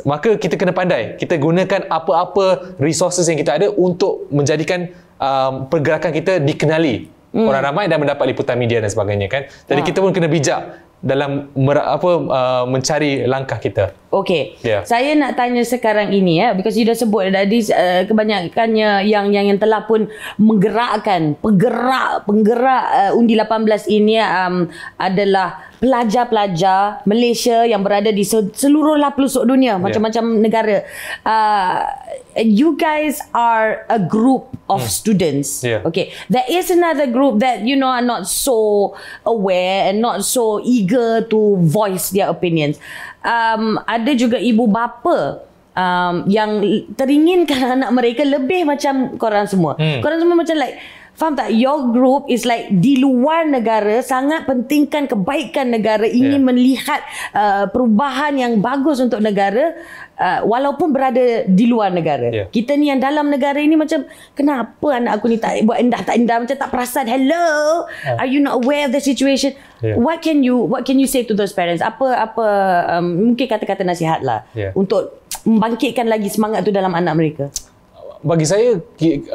maka kita kena pandai kita gunakan apa-apa resources yang kita ada untuk menjadikan um, pergerakan kita dikenali hmm. orang ramai dah mendapat liputan media dan sebagainya kan. Jadi ha. kita pun kena bijak dalam mer- apa uh, mencari langkah kita. Okey. Yeah. Saya nak tanya sekarang ini ya because you dah sebut tadi uh, kebanyakannya yang yang yang telah pun menggerakkan penggerak penggerak uh, undi 18 ini ya, um, adalah pelajar-pelajar Malaysia yang berada di seluruh lapisan dunia yeah. macam-macam negara. Uh, you guys are a group of mm. students. Yeah. Okay. There is another group that, you know, are not so aware and not so eager to voice their opinions. Um, ada juga ibu bapa um, yang teringinkan anak mereka lebih macam korang semua. Mm. Korang semua macam like, Faham tak? Your group is like di luar negara sangat pentingkan kebaikan negara ingin yeah. melihat uh, perubahan yang bagus untuk negara uh, walaupun berada di luar negara. Yeah. Kita ni yang dalam negara ini macam kenapa anak aku ni tak buat indah tak indah macam tak perasan. Hello, uh. are you not aware of the situation? Yeah. What can you What can you say to those parents? Apa apa um, mungkin kata-kata nasihat lah yeah. untuk membangkitkan lagi semangat tu dalam anak mereka bagi saya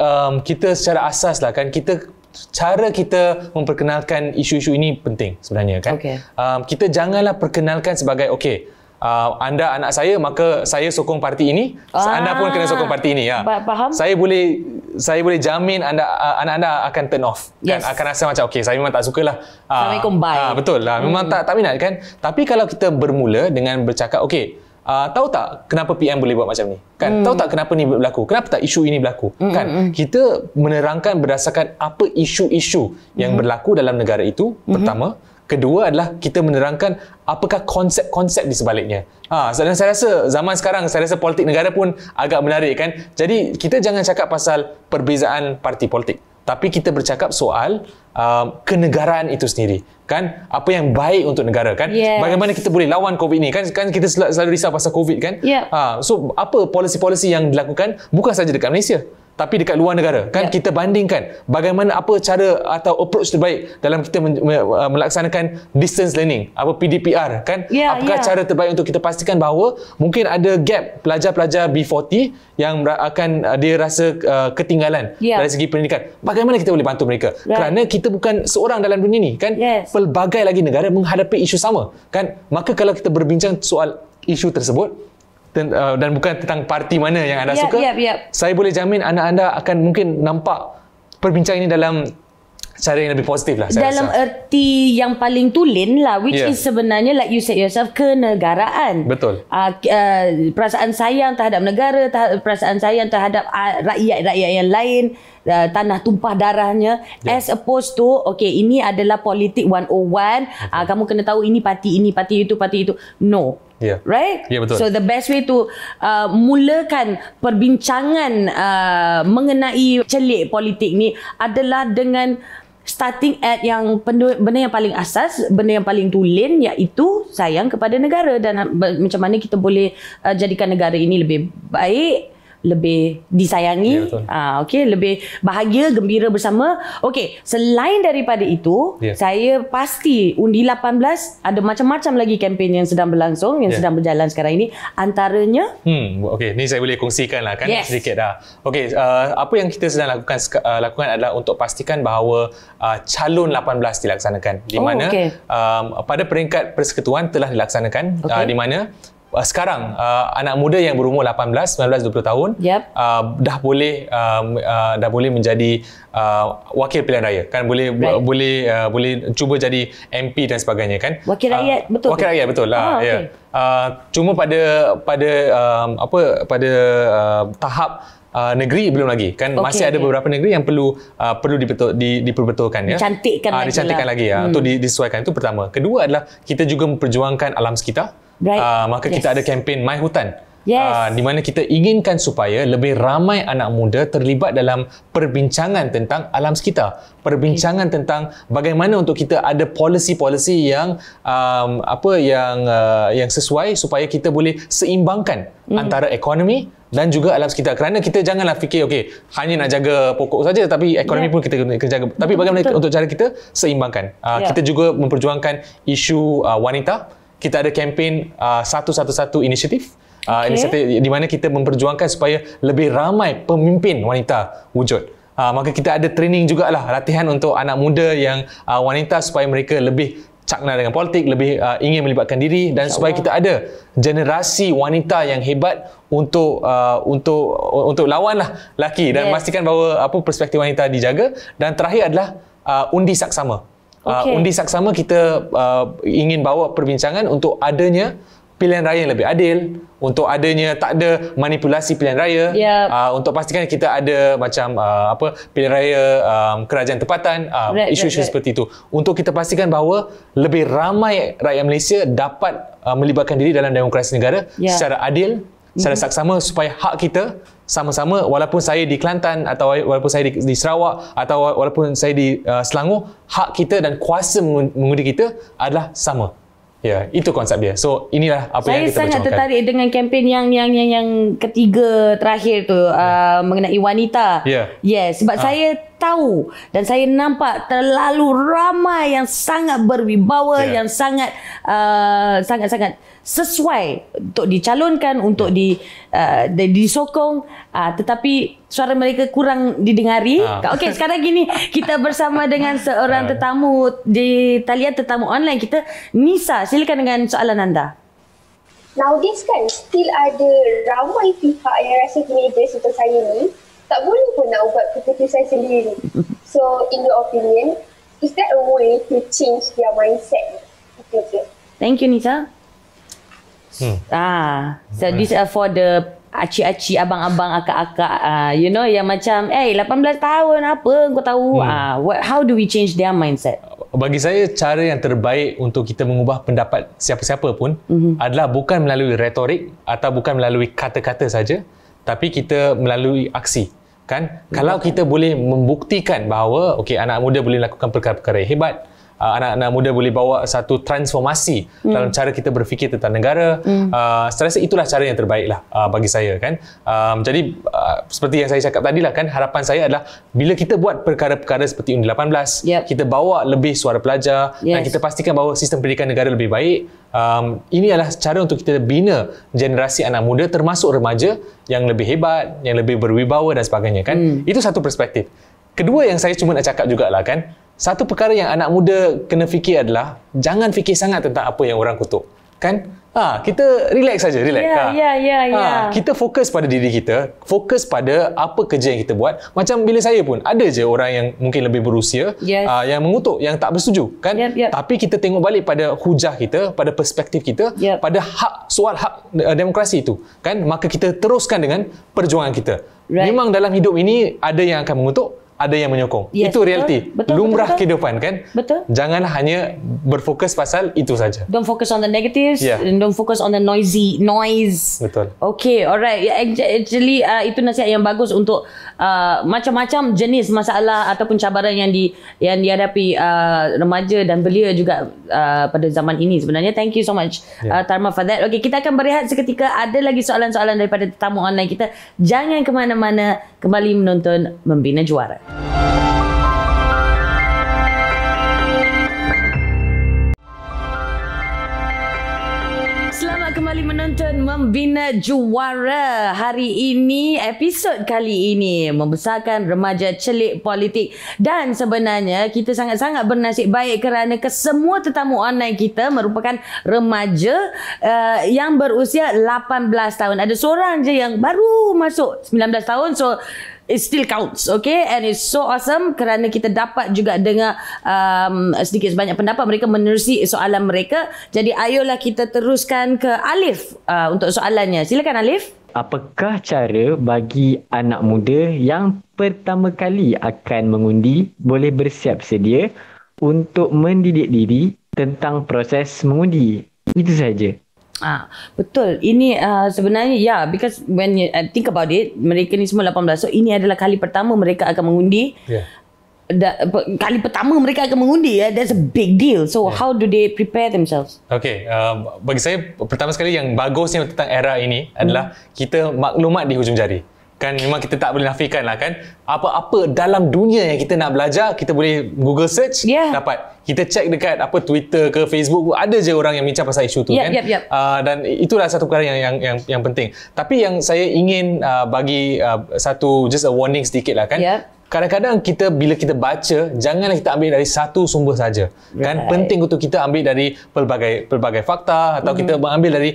um, kita secara asas lah kan kita cara kita memperkenalkan isu-isu ini penting sebenarnya kan. Okay. Um, kita janganlah perkenalkan sebagai okey Uh, anda anak saya maka saya sokong parti ini ah, anda pun kena sokong parti ini ya ah, faham saya boleh saya boleh jamin anda uh, anak anda akan turn off kan, yes. kan akan rasa macam okey saya memang tak sukalah uh, uh, betul lah memang hmm. tak tak minat kan tapi kalau kita bermula dengan bercakap okey uh, tahu tak kenapa PM boleh buat macam ni kan hmm. tahu tak kenapa ni berlaku kenapa tak isu ini berlaku hmm. kan hmm, hmm. kita menerangkan berdasarkan apa isu-isu yang hmm. berlaku dalam negara itu hmm. pertama kedua adalah kita menerangkan apakah konsep-konsep di sebaliknya ha dan saya rasa zaman sekarang saya rasa politik negara pun agak menarik kan jadi kita jangan cakap pasal perbezaan parti politik tapi kita bercakap soal uh, kenegaraan itu sendiri kan apa yang baik untuk negara kan yes. bagaimana kita boleh lawan covid ni kan kan kita selalu risau pasal covid kan yep. ha so apa polisi-polisi yang dilakukan bukan saja dekat Malaysia tapi dekat luar negara kan ya. kita bandingkan bagaimana apa cara atau approach terbaik dalam kita uh, melaksanakan distance learning apa PDPR kan ya, apakah ya. cara terbaik untuk kita pastikan bahawa mungkin ada gap pelajar-pelajar B40 yang akan uh, dia rasa uh, ketinggalan ya. dari segi pendidikan bagaimana kita boleh bantu mereka right. kerana kita bukan seorang dalam dunia ni kan yes. pelbagai lagi negara menghadapi isu sama kan maka kalau kita berbincang soal isu tersebut ten, uh, dan bukan tentang parti mana yang anda yep, suka. Yep, yep. Saya boleh jamin anak anda akan mungkin nampak perbincangan ini dalam cara yang lebih positif lah. Saya dalam rasa. erti yang paling tulen lah, which yeah. is sebenarnya like you said yourself kenegaraan. Betul. Uh, uh, perasaan sayang terhadap negara, ta- perasaan sayang terhadap uh, rakyat-rakyat yang lain. Uh, tanah tumpah darahnya yeah. as opposed to okay ini adalah politik 101 uh, kamu kena tahu ini parti ini parti itu parti itu no Yeah. Right? Yeah, betul. So the best way to uh, mulakan perbincangan uh, mengenai celik politik ni adalah dengan starting at yang benda yang paling asas, benda yang paling tulen iaitu sayang kepada negara dan uh, macam mana kita boleh uh, jadikan negara ini lebih baik lebih disayangi yeah, ya, uh, okey lebih bahagia gembira bersama Okay, selain daripada itu yeah. saya pasti undi 18 ada macam-macam lagi kempen yang sedang berlangsung yang yeah. sedang berjalan sekarang ini antaranya hmm okey ni saya boleh kongsikan lah kan yes. sedikit dah Okay, uh, apa yang kita sedang lakukan uh, lakukan adalah untuk pastikan bahawa uh, calon 18 dilaksanakan di oh, mana okay. um, pada peringkat persekutuan telah dilaksanakan okay. uh, di mana Ah, sekarang uh, anak muda yang berumur 18 19 20 tahun yep. uh, dah boleh uh, uh, dah boleh menjadi uh, wakil pilihan raya kan boleh right. bu- boleh uh, boleh cuba jadi MP dan sebagainya kan wakil rakyat uh, betul wakil rakyat betul lah ha, ya. okay. yeah. uh, cuma pada pada um, apa pada uh, tahap Uh, negeri belum lagi kan okay, masih ada beberapa negeri yang perlu uh, perlu dibetul, di, diperbetulkan ya dicantikkan uh, lagi lah. dicantikkan lah. lagi ya hmm. untuk disesuaikan itu pertama kedua adalah kita juga memperjuangkan alam sekitar right. uh, maka yes. kita ada kempen My Hutan. Yes. Uh, di mana kita inginkan supaya lebih ramai anak muda terlibat dalam perbincangan tentang alam sekitar, perbincangan okay. tentang bagaimana untuk kita ada polisi-polisi yang um, apa yang uh, yang sesuai supaya kita boleh seimbangkan mm. antara ekonomi dan juga alam sekitar. Kerana kita janganlah fikir okey, hanya nak jaga pokok saja tapi ekonomi yeah. pun kita kena jaga. tapi hmm, bagaimana betul. untuk cara kita seimbangkan? Uh, yeah. Kita juga memperjuangkan isu uh, wanita kita ada kempen uh, satu-satu-satu uh, inisiatif Uh, okay. di mana kita memperjuangkan supaya lebih ramai pemimpin wanita wujud. Uh, maka kita ada training jugalah, latihan untuk anak muda yang uh, wanita supaya mereka lebih cakna dengan politik, lebih uh, ingin melibatkan diri dan Insya supaya Allah. kita ada generasi wanita yang hebat untuk uh, untuk untuk lawanlah laki dan yes. memastikan bahawa apa perspektif wanita dijaga dan terakhir adalah uh, undi saksama. Ah, okay. undi saksama kita uh, ingin bawa perbincangan untuk adanya pilihan raya yang lebih adil untuk adanya tak ada manipulasi pilihan raya yep. uh, ah, untuk pastikan kita ada macam uh, apa pilihan raya um, kerajaan tempatan uh, isu-isu right, seperti itu untuk kita pastikan bahawa lebih ramai rakyat Malaysia dapat uh, melibatkan diri dalam demokrasi negara yeah. secara adil secara mm saksama supaya hak kita sama-sama walaupun saya di Kelantan atau walaupun saya di, di Sarawak atau walaupun saya di uh, Selangor hak kita dan kuasa mengundi kita adalah sama. Ya, yeah, itu konsep dia. So, inilah apa saya yang kita percayakan. Saya sangat tertarik dengan kempen yang yang yang yang ketiga terakhir tu yeah. uh, mengenai wanita. Ya. Yes, yeah. yeah, sebab ha. saya tahu dan saya nampak terlalu ramai yang sangat berwibawa yeah. yang sangat uh, sangat-sangat sesuai untuk dicalonkan untuk ya. di uh, disokong uh, tetapi suara mereka kurang didengari. Uh. Okey sekarang gini kita bersama dengan seorang ya. tetamu di talian tetamu online kita Nisa silakan dengan soalan anda. Nowadays kan still ada ramai pihak yang rasa gini dengan saya ni tak boleh pun nak buat keputusan sendiri. So in your opinion, is that a way to change their mindset? Okay. Thank you Nisa. Hmm. Ah, so hmm. this are for the aci-aci abang-abang akak-akak uh, you know yang macam eh hey, 18 tahun apa kau tahu hmm. uh, what how do we change their mindset bagi saya cara yang terbaik untuk kita mengubah pendapat siapa-siapa pun mm-hmm. adalah bukan melalui retorik atau bukan melalui kata-kata saja tapi kita melalui aksi kan hmm. kalau kita boleh membuktikan bahawa okey anak muda boleh lakukan perkara-perkara hebat uh, anak-anak muda boleh bawa satu transformasi mm. dalam cara kita berfikir tentang negara. Mm. Uh, saya rasa itulah cara yang terbaiklah uh, ah, bagi saya kan. Um, jadi uh, seperti yang saya cakap tadi lah kan, harapan saya adalah bila kita buat perkara-perkara seperti Undi 18, yep. kita bawa lebih suara pelajar yes. dan kita pastikan bahawa sistem pendidikan negara lebih baik. Um, ini adalah cara untuk kita bina generasi anak muda termasuk remaja yang lebih hebat, yang lebih berwibawa dan sebagainya kan. Mm. Itu satu perspektif. Kedua yang saya cuma nak cakap juga lah kan, satu perkara yang anak muda kena fikir adalah jangan fikir sangat tentang apa yang orang kutuk. Kan? Ha, kita relax saja, relax. Ya, ha. ya, ya, ha, ya. Kita fokus pada diri kita, fokus pada apa kerja yang kita buat. Macam bila saya pun, ada je orang yang mungkin lebih berusia yes. uh, yang mengutuk, yang tak bersetuju, kan? Yep, yep. Tapi kita tengok balik pada hujah kita, pada perspektif kita, yep. pada hak soal hak uh, demokrasi itu, kan? Maka kita teruskan dengan perjuangan kita. Right. Memang dalam hidup ini ada yang akan mengutuk, ada yang menyokong. Yes, itu realiti. Lumrah betul, betul. kehidupan kan? Betul. Jangan hanya berfokus pasal itu saja. Don't focus on the negatives yeah. and don't focus on the noisy noise. Betul. Okay, alright. Actually uh, itu nasihat yang bagus untuk uh, macam-macam jenis masalah ataupun cabaran yang di yang dihadapi uh, remaja dan belia juga uh, pada zaman ini sebenarnya. Thank you so much yeah. uh, Tarma for that. Okay, kita akan berehat seketika. Ada lagi soalan-soalan daripada tetamu online kita. Jangan ke mana-mana. Kembali menonton Membina Juara kembali menonton Membina Juara hari ini episod kali ini membesarkan remaja celik politik dan sebenarnya kita sangat-sangat bernasib baik kerana kesemua tetamu online kita merupakan remaja uh, yang berusia 18 tahun ada seorang je yang baru masuk 19 tahun so it still counts okay and it's so awesome kerana kita dapat juga dengar um, sedikit sebanyak pendapat mereka menerusi soalan mereka jadi ayolah kita teruskan ke Alif uh, untuk soalannya silakan Alif apakah cara bagi anak muda yang pertama kali akan mengundi boleh bersiap sedia untuk mendidik diri tentang proses mengundi itu saja Ah betul ini uh, sebenarnya ya yeah, because when you think about it mereka ni semua 18 so ini adalah kali pertama mereka akan mengundi. Yeah. Da, kali pertama mereka akan mengundi yeah? that's a big deal. So yeah. how do they prepare themselves? Okay, uh, bagi saya pertama sekali yang bagusnya tentang era ini adalah mm. kita maklumat di hujung jari kan memang kita tak boleh nafikan lah kan apa-apa dalam dunia yang kita nak belajar kita boleh google search yeah. dapat kita check dekat apa Twitter ke Facebook ada je orang yang bincang pasal isu tu yep, kan yep, yep. Uh, ah, dan itulah satu perkara yang yang yang, yang penting tapi yang saya ingin uh, bagi uh, satu just a warning sedikit lah kan yep. Kadang-kadang kita bila kita baca janganlah kita ambil dari satu sumber saja. Kan penting untuk kita ambil dari pelbagai pelbagai fakta atau mm-hmm. kita mengambil dari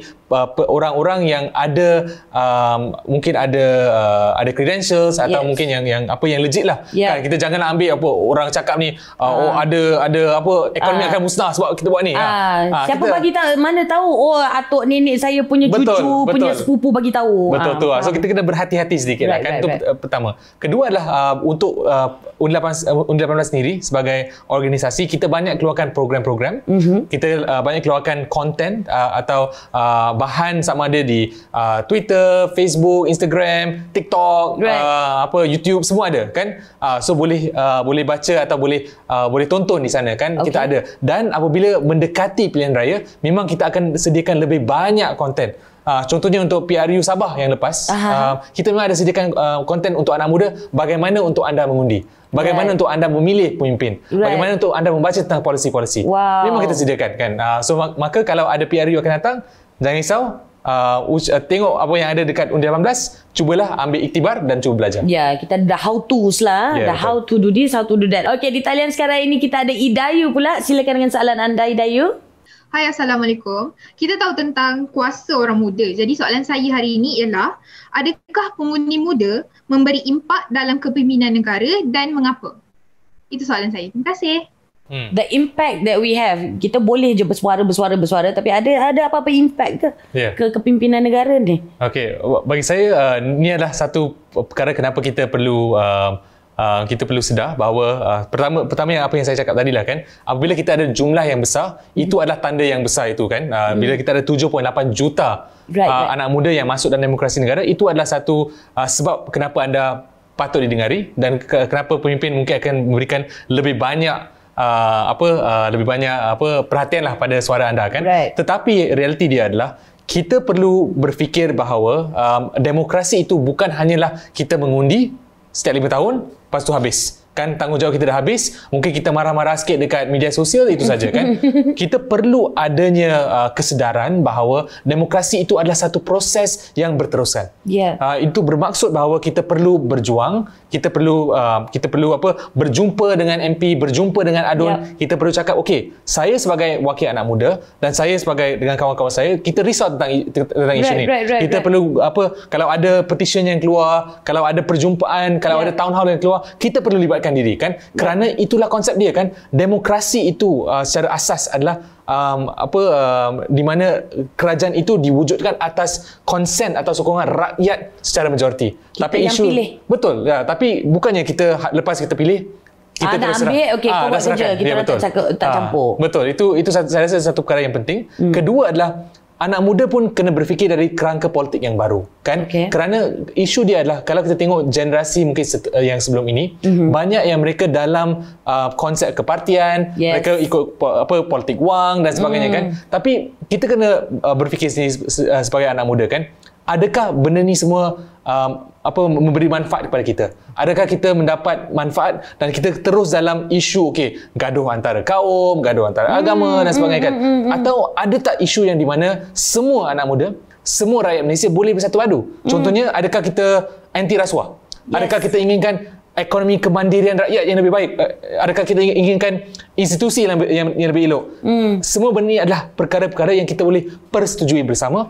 orang-orang yang ada um, mungkin ada uh, ada credentials atau yes. mungkin yang yang apa yang legit lah yeah. kan kita jangan ambil apa orang cakap ni uh, uh. oh ah. ada ada apa ekonomi uh. akan musnah sebab kita buat ni uh. Uh. Uh, siapa kita, bagi tahu mana tahu oh atuk nenek saya punya betul, cucu betul. punya sepupu bagi tahu betul uh. tu uh. so kita kena berhati-hati sedikit lah right, lah, kan right, itu right. Uh, pertama kedua adalah uh, untuk uh, un 18 uh, sendiri sebagai organisasi kita banyak keluarkan program-program mm-hmm. kita uh, banyak keluarkan content uh, atau uh, bahan sama ada di uh, Twitter, Facebook, Instagram, TikTok, uh, right. uh, apa YouTube semua ada kan? Uh, so boleh uh, boleh baca atau boleh uh, boleh tonton di sana kan okay. kita ada. Dan apabila mendekati pilihan raya, memang kita akan sediakan lebih banyak konten. Uh, contohnya untuk PRU Sabah yang lepas, uh, kita memang ada sediakan konten uh, untuk anak muda bagaimana untuk anda mengundi. Bagaimana right. untuk anda memilih pemimpin? Right. Bagaimana untuk anda membaca tentang polisi-polisi? Wow. Memang kita sediakan kan. Uh, so mak- maka kalau ada PRU akan datang, jangan risau uh, uh, tengok apa yang ada dekat undi 18 cubalah ambil iktibar dan cuba belajar ya yeah, kita dah how to lah yeah, ya, dah how to do this how to do that Okay, di talian sekarang ini kita ada Idayu pula silakan dengan soalan anda Idayu Hai Assalamualaikum. Kita tahu tentang kuasa orang muda. Jadi soalan saya hari ini ialah adakah pengundi muda memberi impak dalam kepimpinan negara dan mengapa? Itu soalan saya. Terima kasih. Hmm. The impact that we have, kita boleh je bersuara bersuara bersuara tapi ada ada apa-apa impact ke yeah. ke kepimpinan negara ni? Okey, bagi saya uh, ni adalah satu perkara kenapa kita perlu uh, Uh, kita perlu sedar bahawa uh, pertama pertama yang apa yang saya cakap tadi lah kan apabila kita ada jumlah yang besar mm. itu adalah tanda yang besar itu kan uh, mm. bila kita ada 7.8 juta right, uh, right. anak muda yang masuk dalam demokrasi negara itu adalah satu uh, sebab kenapa anda patut didengari dan kenapa pemimpin mungkin akan memberikan lebih banyak uh, apa uh, lebih banyak uh, apa perhatianlah pada suara anda kan right. tetapi realiti dia adalah kita perlu berfikir bahawa um, demokrasi itu bukan hanyalah kita mengundi setiap lima tahun lepas tu habis kan tanggungjawab kita dah habis mungkin kita marah-marah sikit dekat media sosial itu saja kan kita perlu adanya uh, kesedaran bahawa demokrasi itu adalah satu proses yang berterusan yeah. uh, itu bermaksud bahawa kita perlu berjuang kita perlu uh, kita perlu apa berjumpa dengan MP berjumpa dengan adun yeah. kita perlu cakap okey saya sebagai wakil anak muda dan saya sebagai dengan kawan-kawan saya kita risau tentang tentang isu right, ni right, right, kita right. perlu apa kalau ada petition yang keluar kalau ada perjumpaan kalau yeah. ada town hall yang keluar kita perlu libat melibatkan diri kan kerana itulah konsep dia kan demokrasi itu uh, secara asas adalah um, apa uh, di mana kerajaan itu diwujudkan atas konsen atau sokongan rakyat secara majoriti kita tapi isu pilih. betul ya tapi bukannya kita ha- lepas kita pilih kita ah, ambil, okay, ah, kau buat kerja, kita ya, betul. tak, cakap, tak ah, campur. Betul, itu itu saya rasa satu perkara yang penting. Hmm. Kedua adalah anak muda pun kena berfikir dari kerangka politik yang baru kan okay. kerana isu dia adalah kalau kita tengok generasi mungkin eh, yang sebelum ini mm-hmm. banyak yang mereka dalam uh, konsep kepartian yes. mereka ikut apa politik wang dan sebagainya mm. kan tapi kita kena uh, berfikir ah, sebagai anak muda kan adakah benda ni semua um, apa memberi manfaat kepada kita adakah kita mendapat manfaat dan kita terus dalam isu okey gaduh antara kaum gaduh antara hmm, agama dan hmm, sebagainya kan? hmm, kan hmm, hmm, atau ada tak isu yang di mana semua anak muda semua rakyat Malaysia boleh bersatu padu hmm. contohnya adakah kita anti rasuah adakah kita inginkan ekonomi kemandirian rakyat yang lebih baik eh, adakah kita inginkan institusi yang yang, yang lebih elok hmm. semua benda ni adalah perkara-perkara yang kita boleh persetujui bersama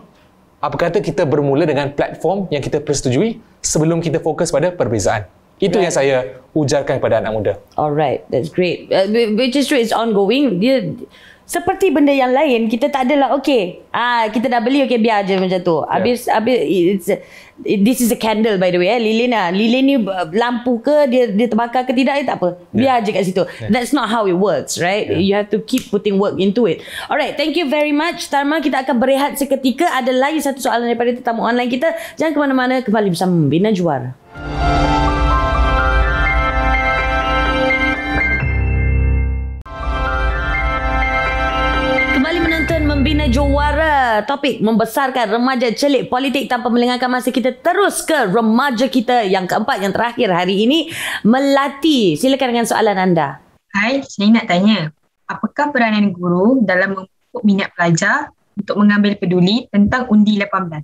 apa kata kita bermula dengan platform yang kita persetujui sebelum kita fokus pada perbezaan. Itu right. yang saya ujarkan kepada anak muda. Alright, that's great. Uh, which is true, it's ongoing. Dia, seperti benda yang lain kita tak adalah okey ah kita dah beli okey biar je macam tu habis yeah. habis it's it, this is a candle by the way eh lilin ah lilin ni lampu ke dia dia terbakar ke tidak eh tak apa biar yeah. je kat situ yeah. that's not how it works right yeah. you have to keep putting work into it alright thank you very much Tarma kita akan berehat seketika ada lagi satu soalan daripada tetamu online kita jangan ke mana-mana kembali bersama Bina Juara membina juara topik membesarkan remaja celik politik tanpa melengahkan masa kita terus ke remaja kita yang keempat yang terakhir hari ini melati silakan dengan soalan anda hai saya nak tanya apakah peranan guru dalam mengukur minat pelajar untuk mengambil peduli tentang undi 18 terima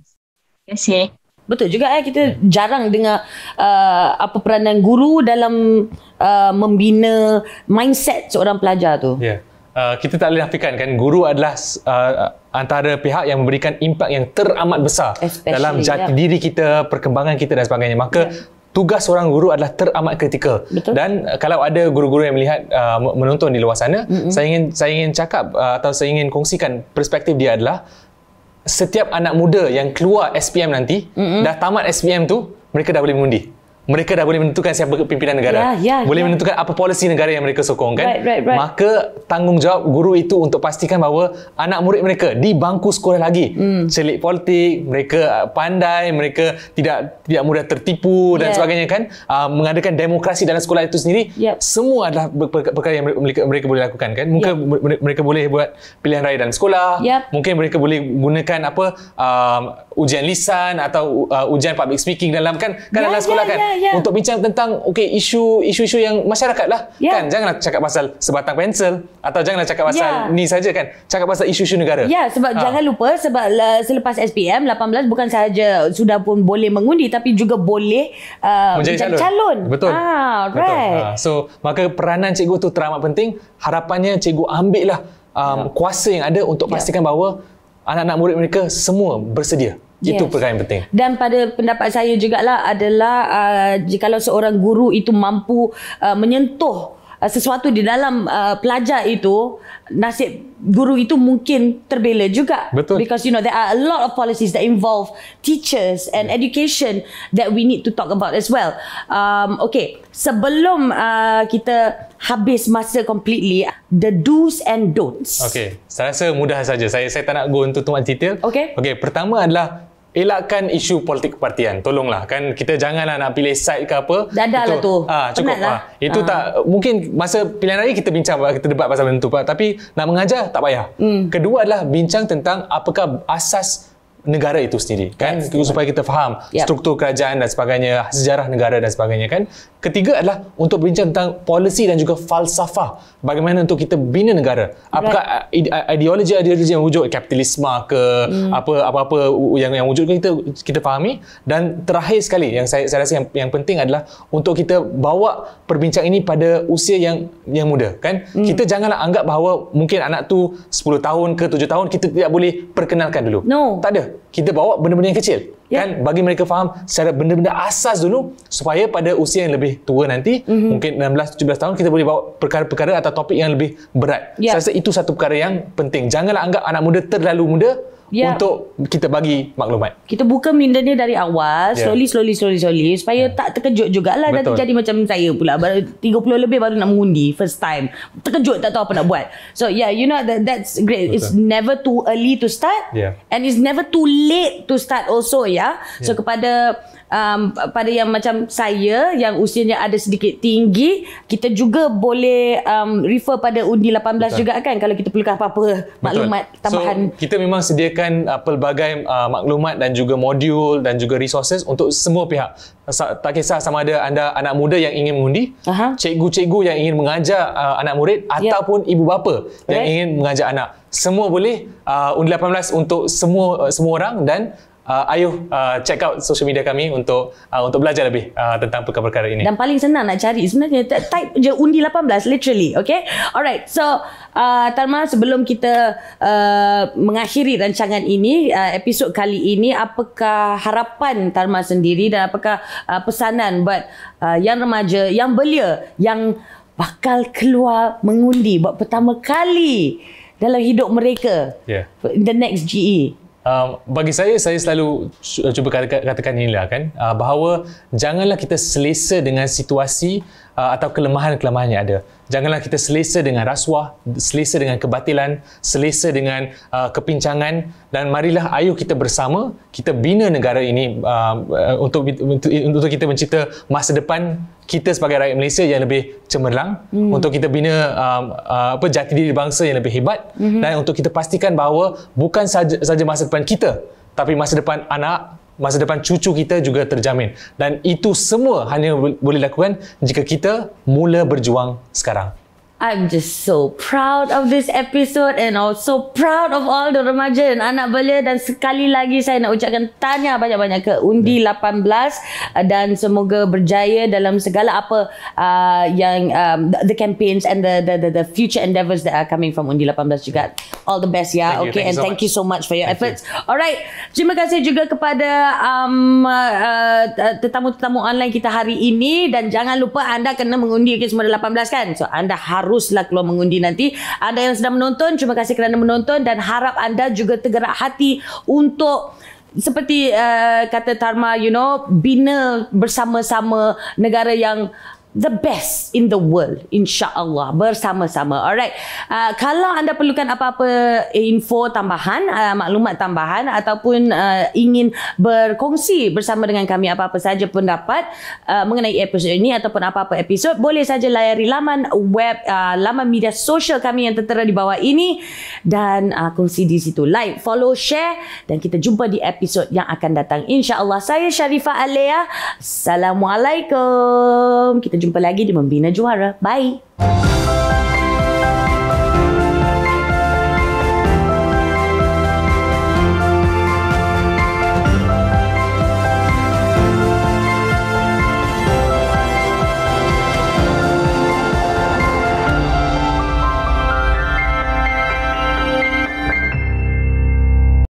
kasih Betul juga eh kita jarang dengar uh, apa peranan guru dalam uh, membina mindset seorang pelajar tu. Ya. Yeah uh, kita tak boleh nafikan kan guru adalah uh, uh, antara pihak yang memberikan impak yang teramat besar Especially, dalam jati yeah. diri kita, perkembangan kita dan sebagainya. Maka yeah. Tugas seorang guru adalah teramat kritikal. Betul. Dan uh, kalau ada guru-guru yang melihat uh, menonton di luar sana, mm-hmm. saya ingin saya ingin cakap uh, atau saya ingin kongsikan perspektif dia adalah setiap anak muda yang keluar SPM nanti, mm-hmm. dah tamat SPM tu, mereka dah boleh mengundi mereka dah boleh menentukan siapa pimpinan negara. Yeah, yeah, boleh yeah. menentukan apa polisi negara yang mereka sokong kan? Right, right, right. Maka tanggungjawab guru itu untuk pastikan bahawa anak murid mereka di bangku sekolah lagi mm. celik politik, mereka uh, pandai, mereka tidak tidak mudah tertipu dan yeah. sebagainya kan? Uh, mengadakan demokrasi dalam sekolah itu sendiri yep. semua adalah perkara yang mereka, mereka boleh lakukan kan? Mungkin yep. mereka boleh buat pilihan raya dalam sekolah. Yep. Mungkin mereka boleh gunakan apa um, ujian lisan atau uh, ujian public speaking dalam kan kan yeah, dalam sekolah yeah, kan? Yeah yeah. untuk bincang tentang okey isu isu-isu yang masyarakat lah yeah. kan janganlah cakap pasal sebatang pensel atau janganlah cakap pasal yeah. ni saja kan cakap pasal isu-isu negara ya yeah, sebab ha. jangan lupa sebab uh, selepas SPM 18 bukan saja sudah pun boleh mengundi tapi juga boleh uh, menjadi calon. calon betul ha right betul. Ha. so maka peranan cikgu tu teramat penting harapannya cikgu ambillah um, yeah. kuasa yang ada untuk pastikan yeah. bahawa anak-anak murid mereka semua bersedia itu perkara yang penting. Dan pada pendapat saya juga lah adalah uh, kalau seorang guru itu mampu uh, menyentuh uh, sesuatu di dalam uh, pelajar itu, nasib guru itu mungkin terbela juga. Betul. Because you know there are a lot of policies that involve teachers and yeah. education that we need to talk about as well. Um okay, sebelum uh, kita habis masa completely the do's and don'ts. Okay, saya rasa mudah saja. Saya saya tak nak go into tuan detail. Okay. Okay, pertama adalah elakkan isu politik kepartian. Tolonglah kan kita janganlah nak pilih side ke apa. Dadah ah, lah tu. ha, cukup Ha. Itu ha. tak mungkin masa pilihan raya kita bincang ah, kita debat pasal benda tu Pak tapi nak mengajar tak payah. Hmm. Kedua adalah bincang tentang apakah asas negara itu sendiri kan yes, supaya kita faham yep. struktur kerajaan dan sebagainya sejarah negara dan sebagainya kan Ketiga adalah untuk berbincang tentang polisi dan juga falsafah bagaimana untuk kita bina negara. Apakah right. ideologi-ideologi yang wujud kapitalisme ke hmm. apa apa-apa yang yang wujud kita kita fahami dan terakhir sekali yang saya saya rasa yang yang penting adalah untuk kita bawa perbincangan ini pada usia yang yang muda kan? Hmm. Kita janganlah anggap bahawa mungkin anak tu 10 tahun ke 7 tahun kita tidak boleh perkenalkan dulu. No. Tak ada. Kita bawa benda-benda yang kecil yeah. kan bagi mereka faham secara benda-benda asas dulu supaya pada usia yang lebih tua nanti mm-hmm. mungkin 16 17 tahun kita boleh bawa perkara-perkara atau topik yang lebih berat. Yeah. Saya rasa itu satu perkara yang penting. Janganlah anggap anak muda terlalu muda yeah. untuk kita bagi maklumat. Kita buka minda dia dari awal, slowly, ya. yeah. slowly, slowly, slowly, slowly supaya yeah. tak terkejut jugalah. Betul. Nanti jadi macam saya pula, 30 lebih baru nak mengundi first time. Terkejut tak tahu apa nak buat. So yeah, you know that that's great. Betul. It's never too early to start yeah. and it's never too late to start also, yeah. yeah. So ya. kepada um, pada yang macam saya yang usianya ada sedikit tinggi kita juga boleh um, refer pada undi 18 Betul. juga kan kalau kita perlukan apa-apa maklumat Betul. tambahan so, kita memang sediakan uh, pelbagai uh, maklumat dan juga modul dan juga resources untuk semua pihak tak kisah sama ada anda anak muda yang ingin mengundi cikgu-cikgu yang ingin mengajar uh, anak murid yeah. ataupun ibu bapa yang ingin mengajar anak semua boleh uh, undi 18 untuk semua uh, semua orang dan uh, ayuh uh, check out social media kami untuk uh, untuk belajar lebih uh, tentang perkara-perkara ini. Dan paling senang nak cari sebenarnya type je undi 18 literally, okay? Alright, so uh, Tarma sebelum kita uh, mengakhiri rancangan ini, uh, episod kali ini, apakah harapan Tarma sendiri dan apakah uh, pesanan buat uh, yang remaja, yang belia, yang bakal keluar mengundi buat pertama kali dalam hidup mereka yeah. the next GE? Um, bagi saya, saya selalu uh, cuba katakan inilah kan uh, bahawa janganlah kita selesa dengan situasi uh, atau kelemahan-kelemahan yang ada. Janganlah kita selesa dengan rasuah, selesa dengan kebatilan, selesa dengan uh, kepincangan dan marilah ayuh kita bersama kita bina negara ini uh, uh untuk, untuk untuk kita mencipta masa depan kita sebagai rakyat Malaysia yang lebih cemerlang hmm. untuk kita bina um, uh, apa jati diri bangsa yang lebih hebat hmm. dan untuk kita pastikan bahawa bukan sahaja masa depan kita tapi masa depan anak masa depan cucu kita juga terjamin dan itu semua hanya boleh dilakukan jika kita mula berjuang sekarang I'm just so proud of this episode and also proud of all the remaja dan anak belia dan sekali lagi saya nak ucapkan tanya banyak-banyak ke Undi 18 ya. uh, dan semoga berjaya dalam segala apa uh, yang um, the campaigns and the, the the the future endeavors that are coming from Undi 18 juga. All the best ya. Thank okay thank and thank you so much, for your thank efforts. You. Alright. Terima kasih juga kepada um, uh, uh, tetamu-tetamu online kita hari ini dan jangan lupa anda kena mengundi okay, semua 18 kan. So anda harus teruslah keluar mengundi nanti. Anda yang sedang menonton, terima kasih kerana menonton dan harap anda juga tergerak hati untuk seperti uh, kata Tarma, you know, bina bersama-sama negara yang the best in the world insyaallah bersama-sama alright uh, kalau anda perlukan apa-apa info tambahan uh, maklumat tambahan ataupun uh, ingin berkongsi bersama dengan kami apa-apa saja pendapat uh, mengenai episod ini ataupun apa-apa episod boleh saja layari laman web uh, laman media sosial kami yang tertera di bawah ini dan uh, kongsi di situ like follow share dan kita jumpa di episod yang akan datang insyaallah saya Sharifah Alia assalamualaikum kita jumpa lagi di Membina Juara. Bye!